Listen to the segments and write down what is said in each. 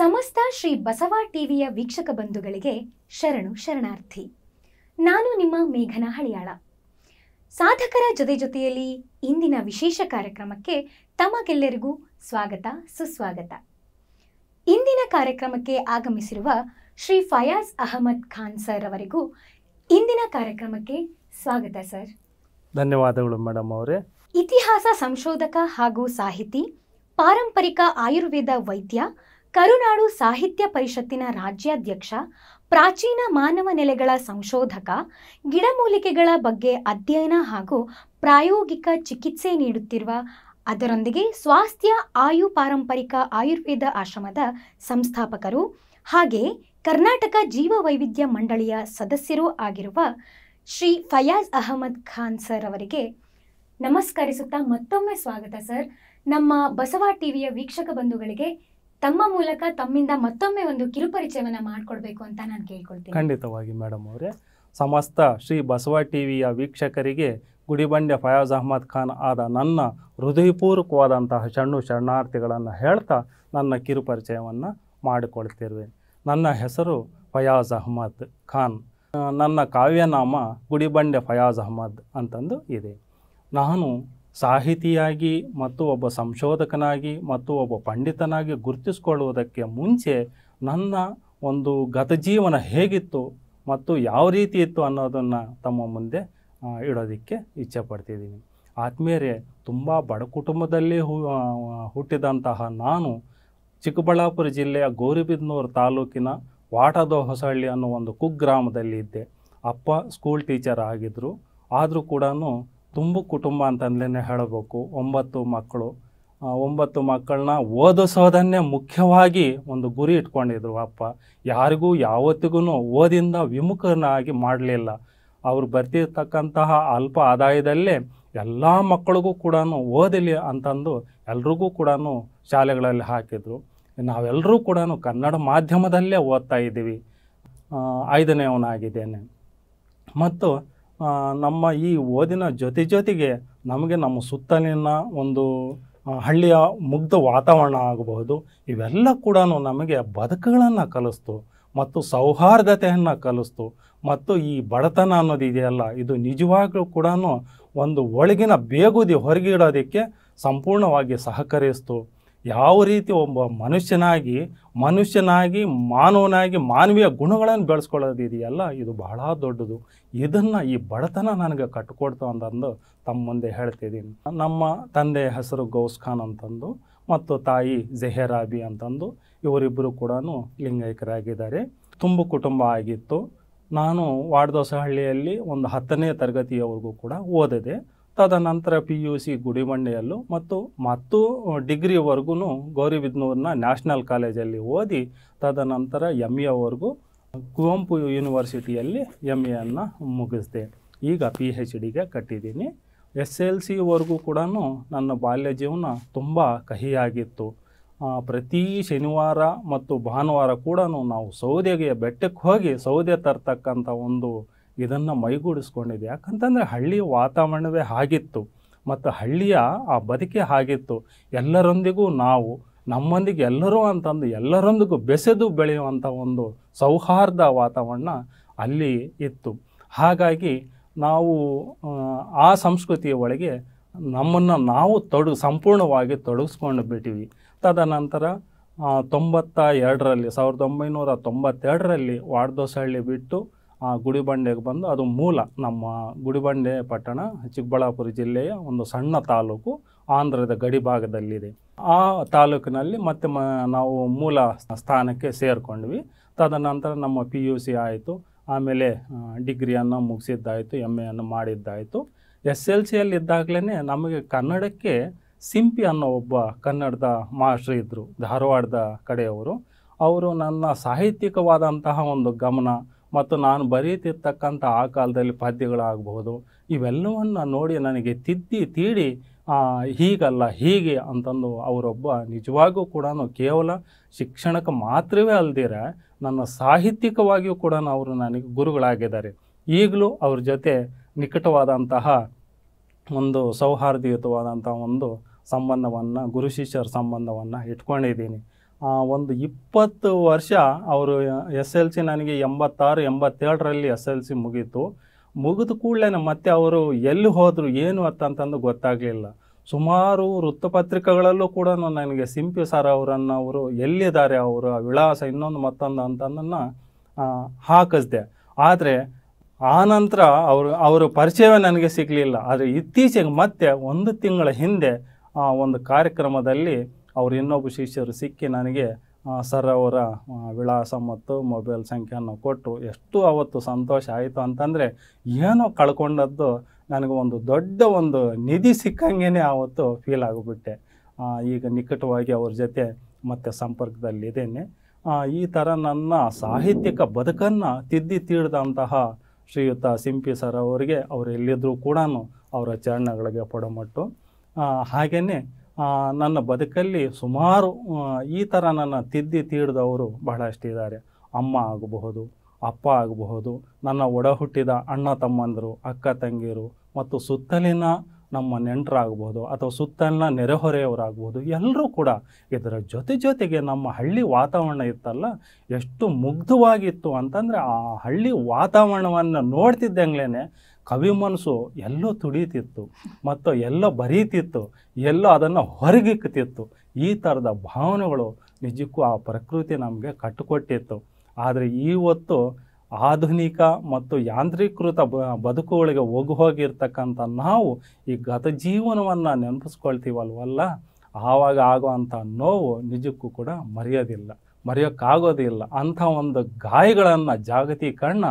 ಸಮಸ್ತ ಶ್ರೀ ಬಸವ ಟಿವಿಯ ವೀಕ್ಷಕ ಬಂಧುಗಳಿಗೆ ಶರಣು ಶರಣಾರ್ಥಿ ನಾನು ನಿಮ್ಮ ಮೇಘನ ಹಳಿಯಾಳ ಸಾಧಕರ ಜೊತೆ ಜೊತೆಯಲ್ಲಿ ಇಂದಿನ ವಿಶೇಷ ಕಾರ್ಯಕ್ರಮಕ್ಕೆ ತಮಗೆಲ್ಲರಿಗೂ ಸ್ವಾಗತ ಸುಸ್ವಾಗತ ಇಂದಿನ ಕಾರ್ಯಕ್ರಮಕ್ಕೆ ಆಗಮಿಸಿರುವ ಶ್ರೀ ಫಯಾಜ್ ಅಹಮದ್ ಖಾನ್ ಸರ್ ಅವರಿಗೂ ಇಂದಿನ ಕಾರ್ಯಕ್ರಮಕ್ಕೆ ಸ್ವಾಗತ ಸರ್ ಧನ್ಯವಾದಗಳು ಮೇಡಮ್ ಅವರೇ ಇತಿಹಾಸ ಸಂಶೋಧಕ ಹಾಗೂ ಸಾಹಿತಿ ಪಾರಂಪರಿಕ ಆಯುರ್ವೇದ ವೈದ್ಯ ಕರುನಾಡು ಸಾಹಿತ್ಯ ಪರಿಷತ್ತಿನ ರಾಜ್ಯಾಧ್ಯಕ್ಷ ಪ್ರಾಚೀನ ಮಾನವ ನೆಲೆಗಳ ಸಂಶೋಧಕ ಗಿಡಮೂಲಿಕೆಗಳ ಬಗ್ಗೆ ಅಧ್ಯಯನ ಹಾಗೂ ಪ್ರಾಯೋಗಿಕ ಚಿಕಿತ್ಸೆ ನೀಡುತ್ತಿರುವ ಅದರೊಂದಿಗೆ ಸ್ವಾಸ್ಥ್ಯ ಆಯು ಪಾರಂಪರಿಕ ಆಯುರ್ವೇದ ಆಶ್ರಮದ ಸಂಸ್ಥಾಪಕರು ಹಾಗೆ ಕರ್ನಾಟಕ ಜೀವ ವೈವಿಧ್ಯ ಮಂಡಳಿಯ ಸದಸ್ಯರೂ ಆಗಿರುವ ಶ್ರೀ ಫಯಾಜ್ ಅಹಮದ್ ಖಾನ್ ಸರ್ ಅವರಿಗೆ ನಮಸ್ಕರಿಸುತ್ತಾ ಮತ್ತೊಮ್ಮೆ ಸ್ವಾಗತ ಸರ್ ನಮ್ಮ ಬಸವ ಟಿವಿಯ ವೀಕ್ಷಕ ಬಂಧುಗಳಿಗೆ ತಮ್ಮ ಮೂಲಕ ತಮ್ಮಿಂದ ಮತ್ತೊಮ್ಮೆ ಒಂದು ಕಿರುಪರಿಚಯವನ್ನ ಮಾಡಿಕೊಡ್ಬೇಕು ಅಂತ ನಾನು ಕೇಳ್ಕೊಳ್ತೀನಿ ಖಂಡಿತವಾಗಿ ಮೇಡಮ್ ಅವರೇ ಸಮಸ್ತ ಶ್ರೀ ಬಸವ ಟಿವಿಯ ವೀಕ್ಷಕರಿಗೆ ಗುಡಿಬಂಡೆ ಫಯಾಜ್ ಅಹಮದ್ ಖಾನ್ ಆದ ನನ್ನ ಹೃದಯಪೂರ್ವಕವಾದಂತಹ ಶಣ್ಣು ಶರಣಾರ್ಥಿಗಳನ್ನು ಹೇಳ್ತಾ ನನ್ನ ಕಿರುಪರಿಚಯವನ್ನು ಮಾಡಿಕೊಳ್ತಿರುವೆ ನನ್ನ ಹೆಸರು ಫಯಾಜ್ ಅಹಮದ್ ಖಾನ್ ನನ್ನ ಕಾವ್ಯನಾಮ ಗುಡಿಬಂಡೆ ಫಯಾಜ್ ಅಹಮದ್ ಅಂತಂದು ಇದೆ ನಾನು ಸಾಹಿತಿಯಾಗಿ ಮತ್ತು ಒಬ್ಬ ಸಂಶೋಧಕನಾಗಿ ಮತ್ತು ಒಬ್ಬ ಪಂಡಿತನಾಗಿ ಗುರುತಿಸ್ಕೊಳ್ಳುವುದಕ್ಕೆ ಮುಂಚೆ ನನ್ನ ಒಂದು ಗತಜೀವನ ಹೇಗಿತ್ತು ಮತ್ತು ಯಾವ ರೀತಿ ಇತ್ತು ಅನ್ನೋದನ್ನು ತಮ್ಮ ಮುಂದೆ ಇಡೋದಕ್ಕೆ ಇಚ್ಛೆ ಪಡ್ತಿದ್ದೀನಿ ಆತ್ಮೀಯರೇ ತುಂಬ ಬಡ ಕುಟುಂಬದಲ್ಲಿ ಹುಟ್ಟಿದಂತಹ ನಾನು ಚಿಕ್ಕಬಳ್ಳಾಪುರ ಜಿಲ್ಲೆಯ ಗೌರಿಬಿದನೂರು ತಾಲೂಕಿನ ವಾಟದ ಹೊಸಹಳ್ಳಿ ಅನ್ನೋ ಒಂದು ಕುಗ್ರಾಮದಲ್ಲಿ ಇದ್ದೆ ಅಪ್ಪ ಸ್ಕೂಲ್ ಟೀಚರ್ ಆಗಿದ್ದರು ಆದರೂ ಕೂಡ ತುಂಬು ಕುಟುಂಬ ಅಂತಂದಲೇ ಹೇಳಬೇಕು ಒಂಬತ್ತು ಮಕ್ಕಳು ಒಂಬತ್ತು ಮಕ್ಕಳನ್ನ ಓದಿಸೋದನ್ನೇ ಮುಖ್ಯವಾಗಿ ಒಂದು ಗುರಿ ಇಟ್ಕೊಂಡಿದ್ರು ಅಪ್ಪ ಯಾರಿಗೂ ಯಾವತ್ತಿಗೂ ಓದಿಂದ ವಿಮುಖನಾಗಿ ಮಾಡಲಿಲ್ಲ ಅವ್ರು ಬರ್ತಿರ್ತಕ್ಕಂತಹ ಅಲ್ಪ ಆದಾಯದಲ್ಲೇ ಎಲ್ಲ ಮಕ್ಕಳಿಗೂ ಕೂಡ ಓದಲಿ ಅಂತಂದು ಎಲ್ರಿಗೂ ಕೂಡ ಶಾಲೆಗಳಲ್ಲಿ ಹಾಕಿದರು ನಾವೆಲ್ಲರೂ ಕೂಡ ಕನ್ನಡ ಮಾಧ್ಯಮದಲ್ಲೇ ಓದ್ತಾ ಇದ್ದೀವಿ ಅವನಾಗಿದ್ದೇನೆ ಮತ್ತು ನಮ್ಮ ಈ ಓದಿನ ಜೊತೆ ಜೊತೆಗೆ ನಮಗೆ ನಮ್ಮ ಸುತ್ತಲಿನ ಒಂದು ಹಳ್ಳಿಯ ಮುಗ್ಧ ವಾತಾವರಣ ಆಗಬಹುದು ಇವೆಲ್ಲ ಕೂಡ ನಮಗೆ ಬದುಕುಗಳನ್ನು ಕಲಿಸ್ತು ಮತ್ತು ಸೌಹಾರ್ದತೆಯನ್ನು ಕಲಿಸ್ತು ಮತ್ತು ಈ ಬಡತನ ಅನ್ನೋದು ಇದೆಯಲ್ಲ ಇದು ನಿಜವಾಗಲೂ ಕೂಡ ಒಂದು ಒಳಗಿನ ಬೇಗುದಿ ಹೊರಗಿಡೋದಕ್ಕೆ ಸಂಪೂರ್ಣವಾಗಿ ಸಹಕರಿಸ್ತು ಯಾವ ರೀತಿ ಒಬ್ಬ ಮನುಷ್ಯನಾಗಿ ಮನುಷ್ಯನಾಗಿ ಮಾನವನಾಗಿ ಮಾನವೀಯ ಗುಣಗಳನ್ನು ಬೆಳೆಸ್ಕೊಳ್ಳೋದಿದೆಯಲ್ಲ ಇದು ಬಹಳ ದೊಡ್ಡದು ಇದನ್ನು ಈ ಬಡತನ ನನಗೆ ಕಟ್ಟಿಕೊಡ್ತು ಅಂತಂದು ತಮ್ಮ ಮುಂದೆ ಹೇಳ್ತಿದ್ದೀನಿ ನಮ್ಮ ತಂದೆ ಹೆಸರು ಗೌಸ್ ಖಾನ್ ಅಂತಂದು ಮತ್ತು ತಾಯಿ ಜೆಹೆರಾಬಿ ಅಂತಂದು ಇವರಿಬ್ಬರು ಕೂಡ ಲಿಂಗೈಕ್ಯರಾಗಿದ್ದಾರೆ ತುಂಬ ಕುಟುಂಬ ಆಗಿತ್ತು ನಾನು ವಾಡ್ದೋಸಹಳ್ಳಿಯಲ್ಲಿ ಒಂದು ಹತ್ತನೇ ತರಗತಿಯವರೆಗೂ ಕೂಡ ಓದಿದೆ ತದನಂತರ ಪಿ ಯು ಸಿ ಗುಡಿಮಂಡೆಯಲ್ಲೂ ಮತ್ತು ಮತ್ತು ಡಿಗ್ರಿವರೆಗೂ ಗೌರಿಬಿದ್ನೂರಿನ ನ್ಯಾಷನಲ್ ಕಾಲೇಜಲ್ಲಿ ಓದಿ ತದನಂತರ ಎಮ್ ಎವರೆಗೂ ಕುವೆಂಪು ಯೂನಿವರ್ಸಿಟಿಯಲ್ಲಿ ಎಮ್ ಅನ್ನು ಮುಗಿಸಿದೆ ಈಗ ಪಿ ಹೆಚ್ ಡಿಗೆ ಕಟ್ಟಿದ್ದೀನಿ ಎಸ್ ಎಲ್ ಸಿವರೆಗೂ ಕೂಡ ನನ್ನ ಬಾಲ್ಯ ಜೀವನ ತುಂಬ ಕಹಿಯಾಗಿತ್ತು ಪ್ರತಿ ಶನಿವಾರ ಮತ್ತು ಭಾನುವಾರ ಕೂಡ ನಾವು ಸೌದೆಗೆ ಬೆಟ್ಟಕ್ಕೆ ಹೋಗಿ ಸೌದೆ ತರ್ತಕ್ಕಂಥ ಒಂದು ಇದನ್ನು ಮೈಗೂಡಿಸ್ಕೊಂಡಿದೆ ಯಾಕಂತಂದರೆ ಹಳ್ಳಿಯ ವಾತಾವರಣವೇ ಆಗಿತ್ತು ಮತ್ತು ಹಳ್ಳಿಯ ಆ ಬದುಕೆ ಆಗಿತ್ತು ಎಲ್ಲರೊಂದಿಗೂ ನಾವು ನಮ್ಮೊಂದಿಗೆ ಎಲ್ಲರೂ ಅಂತಂದು ಎಲ್ಲರೊಂದಿಗೂ ಬೆಸೆದು ಬೆಳೆಯುವಂಥ ಒಂದು ಸೌಹಾರ್ದ ವಾತಾವರಣ ಅಲ್ಲಿ ಇತ್ತು ಹಾಗಾಗಿ ನಾವು ಆ ಸಂಸ್ಕೃತಿಯ ಒಳಗೆ ನಮ್ಮನ್ನು ನಾವು ತೊಡು ಸಂಪೂರ್ಣವಾಗಿ ತೊಡಗಿಸ್ಕೊಂಡು ಬಿಟ್ಟಿವಿ ತದನಂತರ ತೊಂಬತ್ತ ಎರಡರಲ್ಲಿ ಸಾವಿರದ ಒಂಬೈನೂರ ತೊಂಬತ್ತೆರಡರಲ್ಲಿ ವಾಡ್ದೋಸಹಳ್ಳಿ ಬಿಟ್ಟು ಆ ಗುಡಿಬಂಡೆಗೆ ಬಂದು ಅದು ಮೂಲ ನಮ್ಮ ಗುಡಿಬಂಡೆ ಪಟ್ಟಣ ಚಿಕ್ಕಬಳ್ಳಾಪುರ ಜಿಲ್ಲೆಯ ಒಂದು ಸಣ್ಣ ತಾಲೂಕು ಆಂಧ್ರದ ಗಡಿ ಭಾಗದಲ್ಲಿದೆ ಆ ತಾಲೂಕಿನಲ್ಲಿ ಮತ್ತೆ ಮ ನಾವು ಮೂಲ ಸ್ಥಾನಕ್ಕೆ ಸೇರಿಕೊಂಡ್ವಿ ತದನಂತರ ನಮ್ಮ ಪಿ ಯು ಸಿ ಆಯಿತು ಆಮೇಲೆ ಡಿಗ್ರಿಯನ್ನು ಮುಗಿಸಿದ್ದಾಯಿತು ಎಮ್ ಎನ್ನು ಮಾಡಿದ್ದಾಯಿತು ಎಸ್ ಎಲ್ ಸಿಯಲ್ಲಿ ಇದ್ದಾಗಲೇ ನಮಗೆ ಕನ್ನಡಕ್ಕೆ ಸಿಂಪಿ ಅನ್ನೋ ಒಬ್ಬ ಕನ್ನಡದ ಮಾಸ್ಟ್ರ್ ಇದ್ದರು ಧಾರವಾಡದ ಕಡೆಯವರು ಅವರು ನನ್ನ ಸಾಹಿತ್ಯಿಕವಾದಂತಹ ಒಂದು ಗಮನ ಮತ್ತು ನಾನು ಬರೀತಿರ್ತಕ್ಕಂಥ ಆ ಕಾಲದಲ್ಲಿ ಪದ್ಯಗಳಾಗಬಹುದು ಇವೆಲ್ಲವನ್ನು ನೋಡಿ ನನಗೆ ತಿದ್ದಿ ತೀಡಿ ಹೀಗಲ್ಲ ಹೀಗೆ ಅಂತಂದು ಅವರೊಬ್ಬ ನಿಜವಾಗೂ ಕೂಡ ಕೇವಲ ಶಿಕ್ಷಣಕ್ಕೆ ಮಾತ್ರವೇ ಅಲ್ದಿರ ನನ್ನ ಸಾಹಿತ್ಯಿಕವಾಗಿಯೂ ಕೂಡ ಅವರು ನನಗೆ ಗುರುಗಳಾಗಿದ್ದಾರೆ ಈಗಲೂ ಅವ್ರ ಜೊತೆ ನಿಕಟವಾದಂತಹ ಒಂದು ಸೌಹಾರ್ದಯುತವಾದಂಥ ಒಂದು ಸಂಬಂಧವನ್ನು ಗುರು ಶಿಷ್ಯರ ಸಂಬಂಧವನ್ನು ಇಟ್ಕೊಂಡಿದ್ದೀನಿ ಒಂದು ಇಪ್ಪತ್ತು ವರ್ಷ ಅವರು ಎಸ್ ಎಲ್ ಸಿ ನನಗೆ ಎಂಬತ್ತಾರು ಎಂಬತ್ತೇಳರಲ್ಲಿ ಎಸ್ ಎಲ್ ಸಿ ಮುಗೀತು ಮುಗಿದ ಕೂಡಲೇ ಮತ್ತೆ ಅವರು ಎಲ್ಲಿ ಹೋದರು ಏನು ಅಂತಂತಂದು ಗೊತ್ತಾಗಲಿಲ್ಲ ಸುಮಾರು ವೃತ್ತಪತ್ರಿಕೆಗಳಲ್ಲೂ ಕೂಡ ನನಗೆ ಸಿಂಪಿ ಸರ್ ಅವರನ್ನು ಅವರು ಎಲ್ಲಿದ್ದಾರೆ ಅವರ ವಿಳಾಸ ಇನ್ನೊಂದು ಮತ್ತೊಂದು ಅಂತಂದನ್ನು ಹಾಕಿಸ್ದೆ ಆದರೆ ಆನಂತರ ಅವರು ಅವರ ಪರಿಚಯವೇ ನನಗೆ ಸಿಗಲಿಲ್ಲ ಆದರೆ ಇತ್ತೀಚೆಗೆ ಮತ್ತೆ ಒಂದು ತಿಂಗಳ ಹಿಂದೆ ಒಂದು ಕಾರ್ಯಕ್ರಮದಲ್ಲಿ ಅವ್ರ ಇನ್ನೊಬ್ಬ ಶಿಷ್ಯರು ಸಿಕ್ಕಿ ನನಗೆ ಸರ್ ಅವರ ವಿಳಾಸ ಮತ್ತು ಮೊಬೈಲ್ ಸಂಖ್ಯೆಯನ್ನು ಕೊಟ್ಟರು ಎಷ್ಟು ಅವತ್ತು ಸಂತೋಷ ಆಯಿತು ಅಂತಂದರೆ ಏನೋ ಕಳ್ಕೊಂಡದ್ದು ನನಗೆ ಒಂದು ದೊಡ್ಡ ಒಂದು ನಿಧಿ ಸಿಕ್ಕಂಗೆ ಆವತ್ತು ಫೀಲ್ ಆಗಿಬಿಟ್ಟೆ ಈಗ ನಿಕಟವಾಗಿ ಅವ್ರ ಜೊತೆ ಮತ್ತೆ ಸಂಪರ್ಕದಲ್ಲಿದ್ದೇನೆ ಈ ಥರ ನನ್ನ ಸಾಹಿತ್ಯಿಕ ಬದುಕನ್ನು ತಿದ್ದಿ ತೀಡಿದಂತಹ ಶ್ರೀಯುತ ಸಿಂಪಿ ಸರ್ ಅವರಿಗೆ ಅವರೆಲ್ಲಿದ್ದರೂ ಕೂಡ ಅವರ ಚರಣಗಳಿಗೆ ಪಡಮಟ್ಟು ಹಾಗೆಯೇ ನನ್ನ ಬದುಕಲ್ಲಿ ಸುಮಾರು ಈ ಥರ ನನ್ನ ತಿದ್ದಿ ತೀಡಿದವರು ಇದ್ದಾರೆ ಅಮ್ಮ ಆಗಬಹುದು ಅಪ್ಪ ಆಗಬಹುದು ನನ್ನ ಒಡ ಹುಟ್ಟಿದ ಅಣ್ಣ ತಮ್ಮಂದರು ಅಕ್ಕ ತಂಗಿಯರು ಮತ್ತು ಸುತ್ತಲಿನ ನಮ್ಮ ನೆಂಟರಾಗಬಹುದು ಅಥವಾ ಸುತ್ತಲಿನ ನೆರೆಹೊರೆಯವರಾಗಬಹುದು ಎಲ್ಲರೂ ಕೂಡ ಇದರ ಜೊತೆ ಜೊತೆಗೆ ನಮ್ಮ ಹಳ್ಳಿ ವಾತಾವರಣ ಇತ್ತಲ್ಲ ಎಷ್ಟು ಮುಗ್ಧವಾಗಿತ್ತು ಅಂತಂದರೆ ಆ ಹಳ್ಳಿ ವಾತಾವರಣವನ್ನು ನೋಡ್ತಿದ್ದಂಗ್ಲೇ ಕವಿ ಮನಸ್ಸು ಎಲ್ಲೋ ತುಡೀತಿತ್ತು ಮತ್ತು ಎಲ್ಲೋ ಬರೀತಿತ್ತು ಎಲ್ಲೋ ಅದನ್ನು ಹೊರಗಿಕ್ತಿತ್ತು ಈ ಥರದ ಭಾವನೆಗಳು ನಿಜಕ್ಕೂ ಆ ಪ್ರಕೃತಿ ನಮಗೆ ಕಟ್ಟುಕೊಟ್ಟಿತ್ತು ಆದರೆ ಹೊತ್ತು ಆಧುನಿಕ ಮತ್ತು ಯಾಂತ್ರೀಕೃತ ಬದುಕುಗಳಿಗೆ ಹೋಗಿ ಹೋಗಿರ್ತಕ್ಕಂಥ ನಾವು ಈ ಗತ ಜೀವನವನ್ನು ನೆನಪಿಸ್ಕೊಳ್ತೀವಲ್ವಲ್ಲ ಆವಾಗ ಆಗುವಂಥ ನೋವು ನಿಜಕ್ಕೂ ಕೂಡ ಮರೆಯೋದಿಲ್ಲ ಮರೆಯೋಕ್ಕಾಗೋದಿಲ್ಲ ಅಂಥ ಒಂದು ಗಾಯಗಳನ್ನು ಜಾಗತೀಕರಣ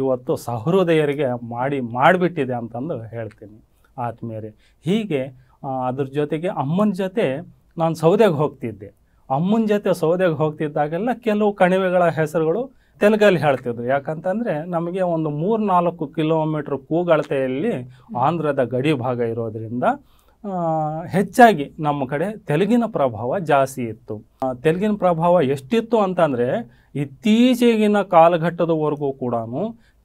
ಇವತ್ತು ಸಹೃದಯರಿಗೆ ಮಾಡಿ ಮಾಡಿಬಿಟ್ಟಿದೆ ಅಂತಂದು ಹೇಳ್ತೀನಿ ಆತ್ಮೀಯರಿ ಹೀಗೆ ಅದ್ರ ಜೊತೆಗೆ ಅಮ್ಮನ ಜೊತೆ ನಾನು ಸೌದೆಗೆ ಹೋಗ್ತಿದ್ದೆ ಅಮ್ಮನ ಜೊತೆ ಸೌದೆಗೆ ಹೋಗ್ತಿದ್ದಾಗೆಲ್ಲ ಕೆಲವು ಕಣಿವೆಗಳ ಹೆಸರುಗಳು ತೆಲುಗಲ್ಲಿ ಹೇಳ್ತಿದ್ರು ಯಾಕಂತಂದರೆ ನಮಗೆ ಒಂದು ಮೂರು ನಾಲ್ಕು ಕಿಲೋಮೀಟ್ರ್ ಕೂಗಳತೆಯಲ್ಲಿ ಆಂಧ್ರದ ಗಡಿ ಭಾಗ ಇರೋದರಿಂದ ಹೆಚ್ಚಾಗಿ ನಮ್ಮ ಕಡೆ ತೆಲುಗಿನ ಪ್ರಭಾವ ಜಾಸ್ತಿ ಇತ್ತು ತೆಲುಗಿನ ಪ್ರಭಾವ ಎಷ್ಟಿತ್ತು ಅಂತಂದರೆ ಇತ್ತೀಚೆಗಿನ ಕಾಲಘಟ್ಟದವರೆಗೂ ಕೂಡ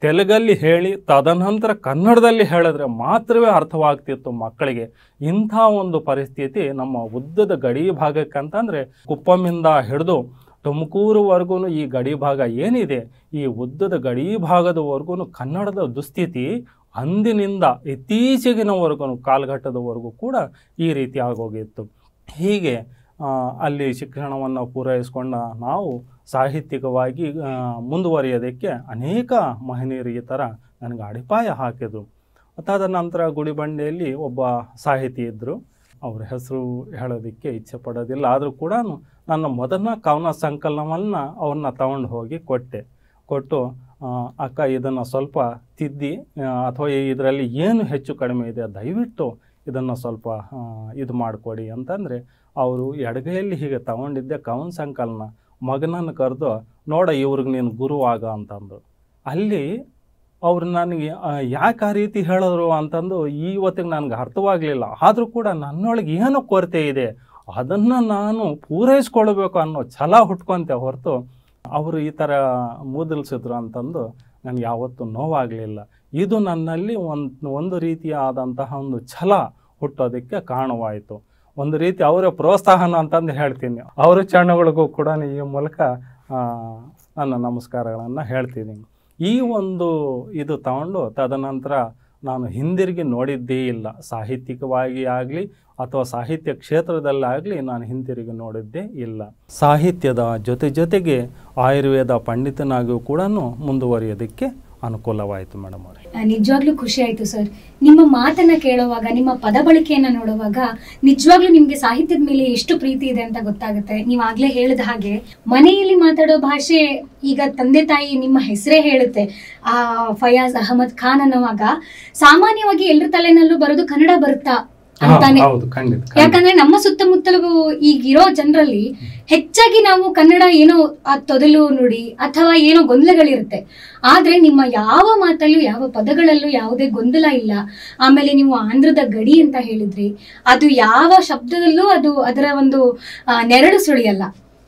ತೆಲುಗಲ್ಲಿ ಹೇಳಿ ತದನಂತರ ಕನ್ನಡದಲ್ಲಿ ಹೇಳಿದ್ರೆ ಮಾತ್ರವೇ ಅರ್ಥವಾಗ್ತಿತ್ತು ಮಕ್ಕಳಿಗೆ ಇಂಥ ಒಂದು ಪರಿಸ್ಥಿತಿ ನಮ್ಮ ಉದ್ದದ ಗಡಿ ಭಾಗಕ್ಕಂತಂದರೆ ಕುಪ್ಪಮಿಂದ ಹಿಡಿದು ತುಮಕೂರುವರೆಗೂ ಈ ಗಡಿ ಭಾಗ ಏನಿದೆ ಈ ಉದ್ದದ ಗಡಿ ಭಾಗದವರೆಗೂ ಕನ್ನಡದ ದುಸ್ಥಿತಿ ಅಂದಿನಿಂದ ಇತ್ತೀಚೆಗಿನವರೆಗೂ ಕಾಲಘಟ್ಟದವರೆಗೂ ಕೂಡ ಈ ರೀತಿ ಆಗೋಗಿತ್ತು ಹೀಗೆ ಅಲ್ಲಿ ಶಿಕ್ಷಣವನ್ನು ಪೂರೈಸಿಕೊಂಡ ನಾವು ಸಾಹಿತ್ಯಿಕವಾಗಿ ಮುಂದುವರಿಯೋದಕ್ಕೆ ಅನೇಕ ಮಹನೀಯರು ಈ ಥರ ನನಗೆ ಅಡಿಪಾಯ ಹಾಕಿದರು ಅದಾದ ನಂತರ ಗುಡಿಬಂಡೆಯಲ್ಲಿ ಒಬ್ಬ ಸಾಹಿತಿ ಇದ್ದರು ಅವರ ಹೆಸರು ಹೇಳೋದಕ್ಕೆ ಇಚ್ಛೆ ಪಡೋದಿಲ್ಲ ಆದರೂ ಕೂಡ ನನ್ನ ಮೊದಲ ಕವನ ಸಂಕಲನವನ್ನು ಅವ್ರನ್ನ ತಗೊಂಡು ಹೋಗಿ ಕೊಟ್ಟೆ ಕೊಟ್ಟು ಅಕ್ಕ ಇದನ್ನು ಸ್ವಲ್ಪ ತಿದ್ದಿ ಅಥವಾ ಇದರಲ್ಲಿ ಏನು ಹೆಚ್ಚು ಕಡಿಮೆ ಇದೆ ದಯವಿಟ್ಟು ಇದನ್ನು ಸ್ವಲ್ಪ ಇದು ಮಾಡಿಕೊಡಿ ಅಂತಂದರೆ ಅವರು ಎಡಗೈಯಲ್ಲಿ ಹೀಗೆ ತಗೊಂಡಿದ್ದೆ ಕವನ್ ಸಂಕಲನ ಮಗನನ್ನು ಕರೆದು ನೋಡ ಇವ್ರಿಗೆ ನೀನು ಆಗ ಅಂತಂದು ಅಲ್ಲಿ ಅವ್ರು ನನಗೆ ಯಾಕೆ ಆ ರೀತಿ ಹೇಳಿದ್ರು ಅಂತಂದು ಇವತ್ತಿಗೆ ನನಗೆ ಅರ್ಥವಾಗಲಿಲ್ಲ ಆದರೂ ಕೂಡ ನನ್ನೊಳಗೆ ಏನು ಕೊರತೆ ಇದೆ ಅದನ್ನು ನಾನು ಪೂರೈಸ್ಕೊಳ್ಬೇಕು ಅನ್ನೋ ಛಲ ಹುಟ್ಕೊಂತೆ ಹೊರತು ಅವರು ಈ ಥರ ಮುದ್ರಿಸಿದ್ರು ಅಂತಂದು ನನಗೆ ಯಾವತ್ತೂ ನೋವಾಗಲಿಲ್ಲ ಇದು ನನ್ನಲ್ಲಿ ಒಂದು ಒಂದು ರೀತಿಯಾದಂತಹ ಒಂದು ಛಲ ಹುಟ್ಟೋದಕ್ಕೆ ಕಾರಣವಾಯಿತು ಒಂದು ರೀತಿ ಅವರ ಪ್ರೋತ್ಸಾಹನ ಅಂತಂದು ಹೇಳ್ತೀನಿ ಅವರ ಚರಣಗಳಿಗೂ ಕೂಡ ಈ ಮೂಲಕ ನನ್ನ ನಮಸ್ಕಾರಗಳನ್ನು ಹೇಳ್ತೀನಿ ಈ ಒಂದು ಇದು ತಗೊಂಡು ತದನಂತರ ನಾನು ಹಿಂದಿರುಗಿ ನೋಡಿದ್ದೇ ಇಲ್ಲ ಸಾಹಿತ್ಯಿಕವಾಗಿ ಆಗಲಿ ಅಥವಾ ಸಾಹಿತ್ಯ ಕ್ಷೇತ್ರದಲ್ಲಾಗಲಿ ನಾನು ಹಿಂತಿರುಗಿ ನೋಡಿದ್ದೇ ಇಲ್ಲ ಸಾಹಿತ್ಯದ ಜೊತೆ ಜೊತೆಗೆ ಆಯುರ್ವೇದ ಪಂಡಿತನಾಗಿಯೂ ಕೂಡ ಮುಂದುವರಿಯೋದಕ್ಕೆ ಅನುಕೂಲವಾಯಿತು ಮೇಡಮ್ ಅವರೇ ನಿಜವಾಗ್ಲೂ ಖುಷಿ ಆಯಿತು ಸರ್ ನಿಮ್ಮ ಮಾತನ್ನ ಕೇಳುವಾಗ ನಿಮ್ಮ ಪದ ಬಳಕೆಯನ್ನ ನೋಡುವಾಗ ನಿಜವಾಗ್ಲೂ ನಿಮ್ಗೆ ಸಾಹಿತ್ಯದ ಮೇಲೆ ಎಷ್ಟು ಪ್ರೀತಿ ಇದೆ ಅಂತ ಗೊತ್ತಾಗುತ್ತೆ ನೀವು ಆಗ್ಲೇ ಹೇಳಿದ ಹಾಗೆ ಮನೆಯಲ್ಲಿ ಮಾತಾಡೋ ಭಾಷೆ ಈಗ ತಂದೆ ತಾಯಿ ನಿಮ್ಮ ಹೆಸರೇ ಹೇಳುತ್ತೆ ಆ ಫಯಾಜ್ ಅಹಮದ್ ಖಾನ್ ಅನ್ನುವಾಗ ಸಾಮಾನ್ಯವಾಗಿ ಎಲ್ಲರ ತಲೆನಲ್ಲೂ ಬರೋದು ಕನ್ನಡ ಬರುತ್ತಾ ಅಂತಾನೆ ಯಾಕಂದ್ರೆ ನಮ್ಮ ಸುತ್ತಮುತ್ತಲು ಈಗಿರೋ ಜನರಲ್ಲಿ ಹೆಚ್ಚಾಗಿ ನಾವು ಕನ್ನಡ ಏನೋ ಆ ತೊದಲು ನುಡಿ ಅಥವಾ ಏನೋ ಗೊಂದಲಗಳಿರುತ್ತೆ ಆದ್ರೆ ನಿಮ್ಮ ಯಾವ ಮಾತಲ್ಲೂ ಯಾವ ಪದಗಳಲ್ಲೂ ಯಾವುದೇ ಗೊಂದಲ ಇಲ್ಲ ಆಮೇಲೆ ನೀವು ಆಂಧ್ರದ ಗಡಿ ಅಂತ ಹೇಳಿದ್ರಿ ಅದು ಯಾವ ಶಬ್ದದಲ್ಲೂ ಅದು ಅದರ ಒಂದು ನೆರಳು ಸುಳಿಯಲ್ಲ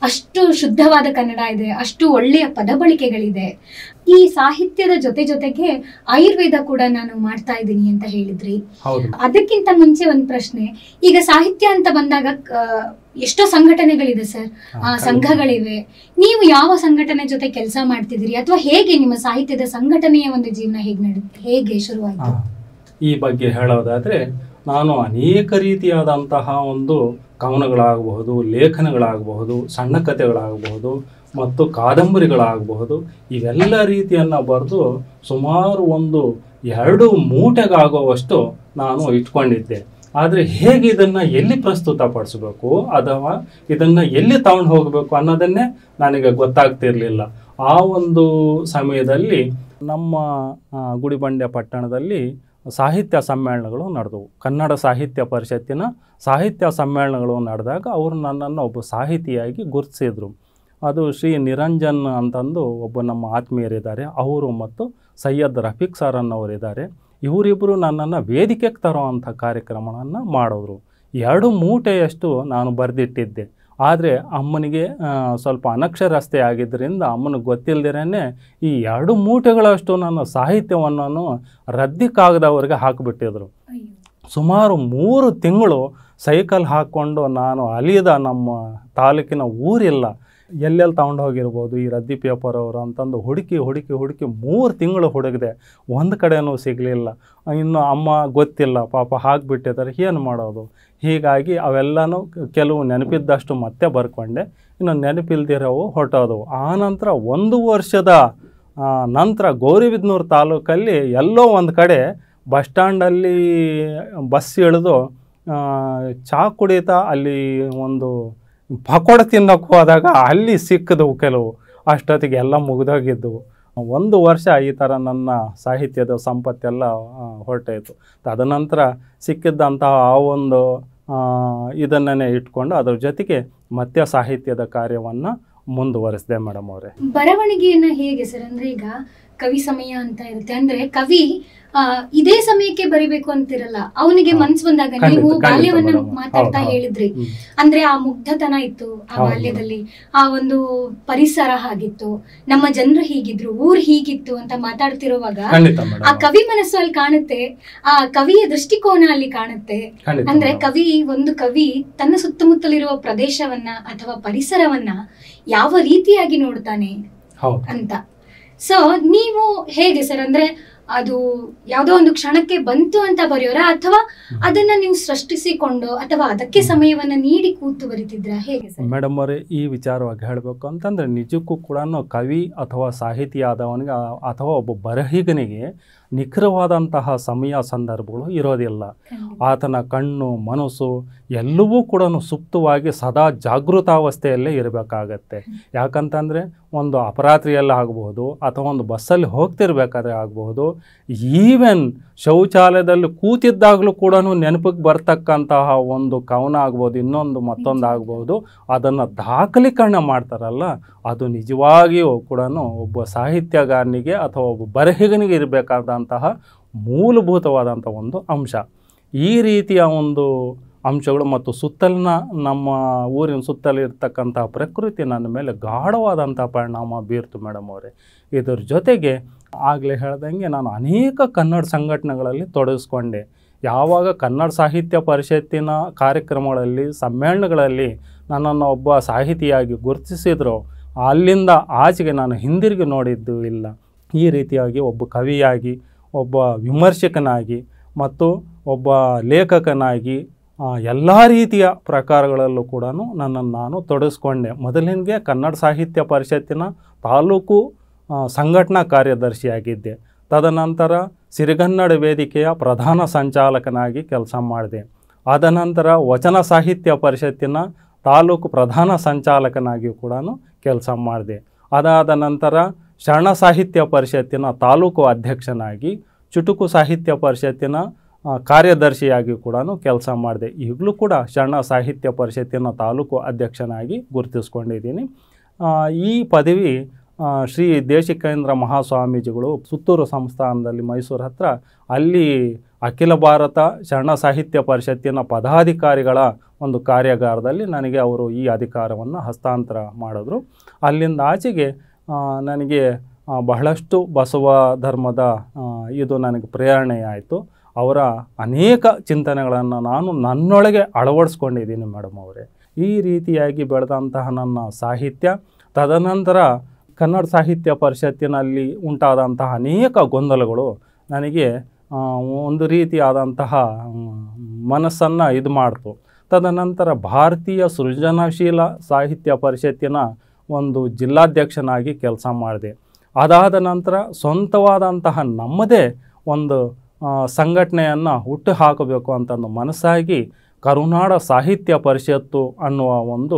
ಅಷ್ಟು ಶುದ್ಧವಾದ ಕನ್ನಡ ಇದೆ ಅಷ್ಟು ಒಳ್ಳೆಯ ಪದಬಳಿಕೆಗಳಿದೆ ಈ ಸಾಹಿತ್ಯದ ಜೊತೆ ಜೊತೆಗೆ ಆಯುರ್ವೇದ ಕೂಡ ನಾನು ಮಾಡ್ತಾ ಇದ್ದೀನಿ ಅಂತ ಹೇಳಿದ್ರಿ ಅದಕ್ಕಿಂತ ಮುಂಚೆ ಒಂದ್ ಪ್ರಶ್ನೆ ಈಗ ಸಾಹಿತ್ಯ ಅಂತ ಬಂದಾಗ ಎಷ್ಟೋ ಸಂಘಟನೆಗಳಿದೆ ಸರ್ ಸಂಘಗಳಿವೆ ನೀವು ಯಾವ ಸಂಘಟನೆ ಜೊತೆ ಕೆಲಸ ಮಾಡ್ತಿದ್ದೀರಿ ಅಥವಾ ಹೇಗೆ ನಿಮ್ಮ ಸಾಹಿತ್ಯದ ಸಂಘಟನೆಯ ಒಂದು ಜೀವನ ಹೇಗೆ ನಡುತ್ತೆ ಹೇಗೆ ಶುರುವಾಯಿತು ಈ ಬಗ್ಗೆ ಹೇಳೋದಾದ್ರೆ ನಾನು ಅನೇಕ ರೀತಿಯಾದಂತಹ ಒಂದು ಕವನಗಳಾಗಬಹುದು ಲೇಖನಗಳಾಗಬಹುದು ಸಣ್ಣ ಕಥೆಗಳಾಗಬಹುದು ಮತ್ತು ಕಾದಂಬರಿಗಳಾಗಬಹುದು ಇವೆಲ್ಲ ರೀತಿಯನ್ನು ಬರೆದು ಸುಮಾರು ಒಂದು ಎರಡು ಮೂಟೆಗಾಗುವಷ್ಟು ನಾನು ಇಟ್ಕೊಂಡಿದ್ದೆ ಆದರೆ ಹೇಗೆ ಇದನ್ನು ಎಲ್ಲಿ ಪ್ರಸ್ತುತಪಡಿಸಬೇಕು ಅಥವಾ ಇದನ್ನು ಎಲ್ಲಿ ತಗೊಂಡು ಹೋಗಬೇಕು ಅನ್ನೋದನ್ನೇ ನನಗೆ ಗೊತ್ತಾಗ್ತಿರಲಿಲ್ಲ ಆ ಒಂದು ಸಮಯದಲ್ಲಿ ನಮ್ಮ ಗುಡಿಬಂಡೆ ಪಟ್ಟಣದಲ್ಲಿ ಸಾಹಿತ್ಯ ಸಮ್ಮೇಳನಗಳು ನಡೆದವು ಕನ್ನಡ ಸಾಹಿತ್ಯ ಪರಿಷತ್ತಿನ ಸಾಹಿತ್ಯ ಸಮ್ಮೇಳನಗಳು ನಡೆದಾಗ ಅವರು ನನ್ನನ್ನು ಒಬ್ಬ ಸಾಹಿತಿಯಾಗಿ ಗುರುತಿಸಿದರು ಅದು ಶ್ರೀ ನಿರಂಜನ್ ಅಂತಂದು ಒಬ್ಬ ನಮ್ಮ ಆತ್ಮೀಯರಿದ್ದಾರೆ ಅವರು ಮತ್ತು ಸೈಯದ್ ರಫೀಕ್ ಸರ್ ಇದ್ದಾರೆ ಇವರಿಬ್ಬರು ನನ್ನನ್ನು ವೇದಿಕೆಗೆ ತರೋ ಅಂಥ ಕಾರ್ಯಕ್ರಮವನ್ನು ಮಾಡಿದ್ರು ಎರಡು ಮೂಟೆಯಷ್ಟು ನಾನು ಬರೆದಿಟ್ಟಿದ್ದೆ ಆದರೆ ಅಮ್ಮನಿಗೆ ಸ್ವಲ್ಪ ಅನಕ್ಷರಸ್ತೆ ಆಗಿದ್ದರಿಂದ ಅಮ್ಮನಿಗೆ ಗೊತ್ತಿಲ್ಲದಿರೇ ಈ ಎರಡು ಮೂಟೆಗಳಷ್ಟು ನನ್ನ ಸಾಹಿತ್ಯವನ್ನು ರದ್ದಿ ಕಾಗದವ್ರಿಗೆ ಹಾಕಿಬಿಟ್ಟಿದ್ರು ಸುಮಾರು ಮೂರು ತಿಂಗಳು ಸೈಕಲ್ ಹಾಕ್ಕೊಂಡು ನಾನು ಅಲಿದ ನಮ್ಮ ತಾಲೂಕಿನ ಊರಿಲ್ಲ ಎಲ್ಲೆಲ್ಲಿ ತಗೊಂಡು ಹೋಗಿರ್ಬೋದು ಈ ರದ್ದಿ ಪೇಪರ್ ಅವರು ಅಂತಂದು ಹುಡುಕಿ ಹುಡುಕಿ ಹುಡುಕಿ ಮೂರು ತಿಂಗಳು ಹುಡುಗಿದೆ ಒಂದು ಕಡೆಯೂ ಸಿಗಲಿಲ್ಲ ಇನ್ನು ಅಮ್ಮ ಗೊತ್ತಿಲ್ಲ ಪಾಪ ಹಾಕಿಬಿಟ್ಟಿದ್ದಾರೆ ಏನು ಮಾಡೋದು ಹೀಗಾಗಿ ಅವೆಲ್ಲನೂ ಕೆಲವು ನೆನಪಿದ್ದಷ್ಟು ಮತ್ತೆ ಬರ್ಕೊಂಡೆ ಇನ್ನು ನೆನಪಿಲ್ದಿರೋವು ಆ ಆನಂತರ ಒಂದು ವರ್ಷದ ನಂತರ ಗೌರಿಬಿದನೂರು ತಾಲೂಕಲ್ಲಿ ಎಲ್ಲೋ ಒಂದು ಕಡೆ ಬಸ್ ಸ್ಟ್ಯಾಂಡಲ್ಲಿ ಬಸ್ ಇಳಿದು ಚಹಾ ಕುಡಿತಾ ಅಲ್ಲಿ ಒಂದು ಪಕೋಡ ತಿನ್ನೋಕೆ ಹೋದಾಗ ಅಲ್ಲಿ ಸಿಕ್ಕಿದವು ಕೆಲವು ಅಷ್ಟೊತ್ತಿಗೆ ಎಲ್ಲ ಮುಗಿದೋಗಿದ್ದವು ಒಂದು ವರ್ಷ ಈ ಥರ ನನ್ನ ಸಾಹಿತ್ಯದ ಸಂಪತ್ತೆಲ್ಲ ಹೊರಟಾಯಿತು ತದನಂತರ ಸಿಕ್ಕಿದ್ದಂತಹ ಆ ಒಂದು ಇದನ್ನೇ ಇಟ್ಕೊಂಡು ಅದ್ರ ಜೊತೆಗೆ ಮತ್ತೆ ಸಾಹಿತ್ಯದ ಕಾರ್ಯವನ್ನು ಮುಂದುವರಿಸಿದೆ ಮೇಡಮ್ ಅವರೇ ಬರವಣಿಗೆಯನ್ನು ಹೇಗೆ ಸರ್ ಅಂದರೆ ಈಗ ಕವಿ ಸಮಯ ಅಂತ ಇರುತ್ತೆ ಅಂದ್ರೆ ಕವಿ ಇದೇ ಸಮಯಕ್ಕೆ ಬರಿಬೇಕು ಅಂತಿರಲ್ಲ ಅವನಿಗೆ ಮನ್ಸು ಬಂದಾಗ ನೀವು ಬಾಲ್ಯವನ್ನ ಮಾತಾಡ್ತಾ ಹೇಳಿದ್ರಿ ಅಂದ್ರೆ ಆ ಮುಗ್ಧತನ ಇತ್ತು ಆ ಬಾಲ್ಯದಲ್ಲಿ ಆ ಒಂದು ಪರಿಸರ ಹಾಗಿತ್ತು ನಮ್ಮ ಜನರು ಹೀಗಿದ್ರು ಊರ್ ಹೀಗಿತ್ತು ಅಂತ ಮಾತಾಡ್ತಿರುವಾಗ ಆ ಕವಿ ಮನಸ್ಸು ಅಲ್ಲಿ ಕಾಣುತ್ತೆ ಆ ಕವಿಯ ದೃಷ್ಟಿಕೋನ ಅಲ್ಲಿ ಕಾಣುತ್ತೆ ಅಂದ್ರೆ ಕವಿ ಒಂದು ಕವಿ ತನ್ನ ಸುತ್ತಮುತ್ತಲಿರುವ ಪ್ರದೇಶವನ್ನ ಅಥವಾ ಪರಿಸರವನ್ನ ಯಾವ ರೀತಿಯಾಗಿ ನೋಡ್ತಾನೆ ಅಂತ ಸೊ ನೀವು ಹೇಗೆ ಸರ್ ಅಂದ್ರೆ ಅದು ಯಾವುದೋ ಒಂದು ಕ್ಷಣಕ್ಕೆ ಬಂತು ಅಂತ ಬರೆಯೋರ ಅಥವಾ ಅದನ್ನ ನೀವು ಸೃಷ್ಟಿಸಿಕೊಂಡು ಅಥವಾ ಅದಕ್ಕೆ ಸಮಯವನ್ನ ನೀಡಿ ಕೂತು ಬರೀತಿದ್ರ ಹೇಗೆ ಮೇಡಮ್ ಅವರೇ ಈ ವಿಚಾರವಾಗಿ ಹೇಳಬೇಕು ಅಂತಂದ್ರೆ ನಿಜಕ್ಕೂ ಕೂಡ ಕವಿ ಅಥವಾ ಸಾಹಿತಿ ಆದವನಿಗೆ ಅಥವಾ ಒಬ್ಬ ಬರಹಿಗನಿಗೆ ನಿಖರವಾದಂತಹ ಸಮಯ ಸಂದರ್ಭಗಳು ಇರೋದಿಲ್ಲ ಆತನ ಕಣ್ಣು ಮನಸ್ಸು ಎಲ್ಲವೂ ಕೂಡ ಸುಪ್ತವಾಗಿ ಸದಾ ಜಾಗೃತಾವಸ್ಥೆಯಲ್ಲೇ ಇರಬೇಕಾಗತ್ತೆ ಯಾಕಂತಂದರೆ ಒಂದು ಅಪರಾತ್ರಿಯಲ್ಲಿ ಆಗಬಹುದು ಅಥವಾ ಒಂದು ಬಸ್ಸಲ್ಲಿ ಹೋಗ್ತಿರ್ಬೇಕಾದ್ರೆ ಆಗಬಹುದು ಈವೆನ್ ಶೌಚಾಲಯದಲ್ಲಿ ಕೂತಿದ್ದಾಗಲೂ ಕೂಡ ನೆನಪಿಗೆ ಬರ್ತಕ್ಕಂತಹ ಒಂದು ಕವನ ಆಗ್ಬೋದು ಇನ್ನೊಂದು ಮತ್ತೊಂದು ಆಗ್ಬೋದು ಅದನ್ನು ದಾಖಲೀಕರಣ ಮಾಡ್ತಾರಲ್ಲ ಅದು ನಿಜವಾಗಿಯೂ ಕೂಡ ಒಬ್ಬ ಸಾಹಿತ್ಯಗಾರನಿಗೆ ಅಥವಾ ಒಬ್ಬ ಬರಹಿಗನಿಗೆ ಇರಬೇಕಾದಂತಹ ಮೂಲಭೂತವಾದಂಥ ಒಂದು ಅಂಶ ಈ ರೀತಿಯ ಒಂದು ಅಂಶಗಳು ಮತ್ತು ಸುತ್ತಲಿನ ನಮ್ಮ ಊರಿನ ಸುತ್ತಲಿರ್ತಕ್ಕಂಥ ಪ್ರಕೃತಿ ನನ್ನ ಮೇಲೆ ಗಾಢವಾದಂಥ ಪರಿಣಾಮ ಬೀರ್ತು ಮೇಡಮ್ ಅವರೇ ಇದರ ಜೊತೆಗೆ ಆಗಲೇ ಹೇಳ್ದಂಗೆ ನಾನು ಅನೇಕ ಕನ್ನಡ ಸಂಘಟನೆಗಳಲ್ಲಿ ತೊಡಗಿಸ್ಕೊಂಡೆ ಯಾವಾಗ ಕನ್ನಡ ಸಾಹಿತ್ಯ ಪರಿಷತ್ತಿನ ಕಾರ್ಯಕ್ರಮಗಳಲ್ಲಿ ಸಮ್ಮೇಳನಗಳಲ್ಲಿ ನನ್ನನ್ನು ಒಬ್ಬ ಸಾಹಿತಿಯಾಗಿ ಗುರುತಿಸಿದ್ರು ಅಲ್ಲಿಂದ ಆಚೆಗೆ ನಾನು ಹಿಂದಿರುಗಿ ನೋಡಿದ್ದು ಇಲ್ಲ ಈ ರೀತಿಯಾಗಿ ಒಬ್ಬ ಕವಿಯಾಗಿ ಒಬ್ಬ ವಿಮರ್ಶಕನಾಗಿ ಮತ್ತು ಒಬ್ಬ ಲೇಖಕನಾಗಿ ಎಲ್ಲ ರೀತಿಯ ಪ್ರಕಾರಗಳಲ್ಲೂ ಕೂಡ ನನ್ನನ್ನು ನಾನು ತೊಡಗಿಸ್ಕೊಂಡೆ ಮೊದಲಿನಗೆ ಕನ್ನಡ ಸಾಹಿತ್ಯ ಪರಿಷತ್ತಿನ ತಾಲೂಕು ಸಂಘಟನಾ ಕಾರ್ಯದರ್ಶಿಯಾಗಿದ್ದೆ ತದನಂತರ ಸಿರಿಗನ್ನಡ ವೇದಿಕೆಯ ಪ್ರಧಾನ ಸಂಚಾಲಕನಾಗಿ ಕೆಲಸ ಮಾಡಿದೆ ಆದ ನಂತರ ವಚನ ಸಾಹಿತ್ಯ ಪರಿಷತ್ತಿನ ತಾಲೂಕು ಪ್ರಧಾನ ಸಂಚಾಲಕನಾಗಿಯೂ ಕೂಡ ಕೆಲಸ ಮಾಡಿದೆ ಅದಾದ ನಂತರ ಶರಣ ಸಾಹಿತ್ಯ ಪರಿಷತ್ತಿನ ತಾಲೂಕು ಅಧ್ಯಕ್ಷನಾಗಿ ಚುಟುಕು ಸಾಹಿತ್ಯ ಪರಿಷತ್ತಿನ ಕಾರ್ಯದರ್ಶಿಯಾಗಿ ಕೂಡ ಕೆಲಸ ಮಾಡಿದೆ ಈಗಲೂ ಕೂಡ ಶರಣ ಸಾಹಿತ್ಯ ಪರಿಷತ್ತಿನ ತಾಲೂಕು ಅಧ್ಯಕ್ಷನಾಗಿ ಗುರುತಿಸ್ಕೊಂಡಿದ್ದೀನಿ ಈ ಪದವಿ ಶ್ರೀ ದೇಶಿಕೇಂದ್ರ ಮಹಾಸ್ವಾಮೀಜಿಗಳು ಸುತ್ತೂರು ಸಂಸ್ಥಾನದಲ್ಲಿ ಮೈಸೂರು ಹತ್ರ ಅಲ್ಲಿ ಅಖಿಲ ಭಾರತ ಶರಣ ಸಾಹಿತ್ಯ ಪರಿಷತ್ತಿನ ಪದಾಧಿಕಾರಿಗಳ ಒಂದು ಕಾರ್ಯಾಗಾರದಲ್ಲಿ ನನಗೆ ಅವರು ಈ ಅಧಿಕಾರವನ್ನು ಹಸ್ತಾಂತರ ಮಾಡಿದ್ರು ಅಲ್ಲಿಂದ ಆಚೆಗೆ ನನಗೆ ಬಹಳಷ್ಟು ಬಸವ ಧರ್ಮದ ಇದು ನನಗೆ ಪ್ರೇರಣೆಯಾಯಿತು ಅವರ ಅನೇಕ ಚಿಂತನೆಗಳನ್ನು ನಾನು ನನ್ನೊಳಗೆ ಅಳವಡಿಸ್ಕೊಂಡಿದ್ದೀನಿ ಮೇಡಮ್ ಅವರೇ ಈ ರೀತಿಯಾಗಿ ಬೆಳೆದಂತಹ ನನ್ನ ಸಾಹಿತ್ಯ ತದನಂತರ ಕನ್ನಡ ಸಾಹಿತ್ಯ ಪರಿಷತ್ತಿನಲ್ಲಿ ಉಂಟಾದಂತಹ ಅನೇಕ ಗೊಂದಲಗಳು ನನಗೆ ಒಂದು ರೀತಿಯಾದಂತಹ ಮನಸ್ಸನ್ನು ಇದು ಮಾಡಿತು ತದನಂತರ ಭಾರತೀಯ ಸೃಜನಶೀಲ ಸಾಹಿತ್ಯ ಪರಿಷತ್ತಿನ ಒಂದು ಜಿಲ್ಲಾಧ್ಯಕ್ಷನಾಗಿ ಕೆಲಸ ಮಾಡಿದೆ ಅದಾದ ನಂತರ ಸ್ವಂತವಾದಂತಹ ನಮ್ಮದೇ ಒಂದು ಸಂಘಟನೆಯನ್ನು ಹುಟ್ಟು ಹಾಕಬೇಕು ಅಂತಂದು ಮನಸ್ಸಾಗಿ ಕರುನಾಡ ಸಾಹಿತ್ಯ ಪರಿಷತ್ತು ಅನ್ನುವ ಒಂದು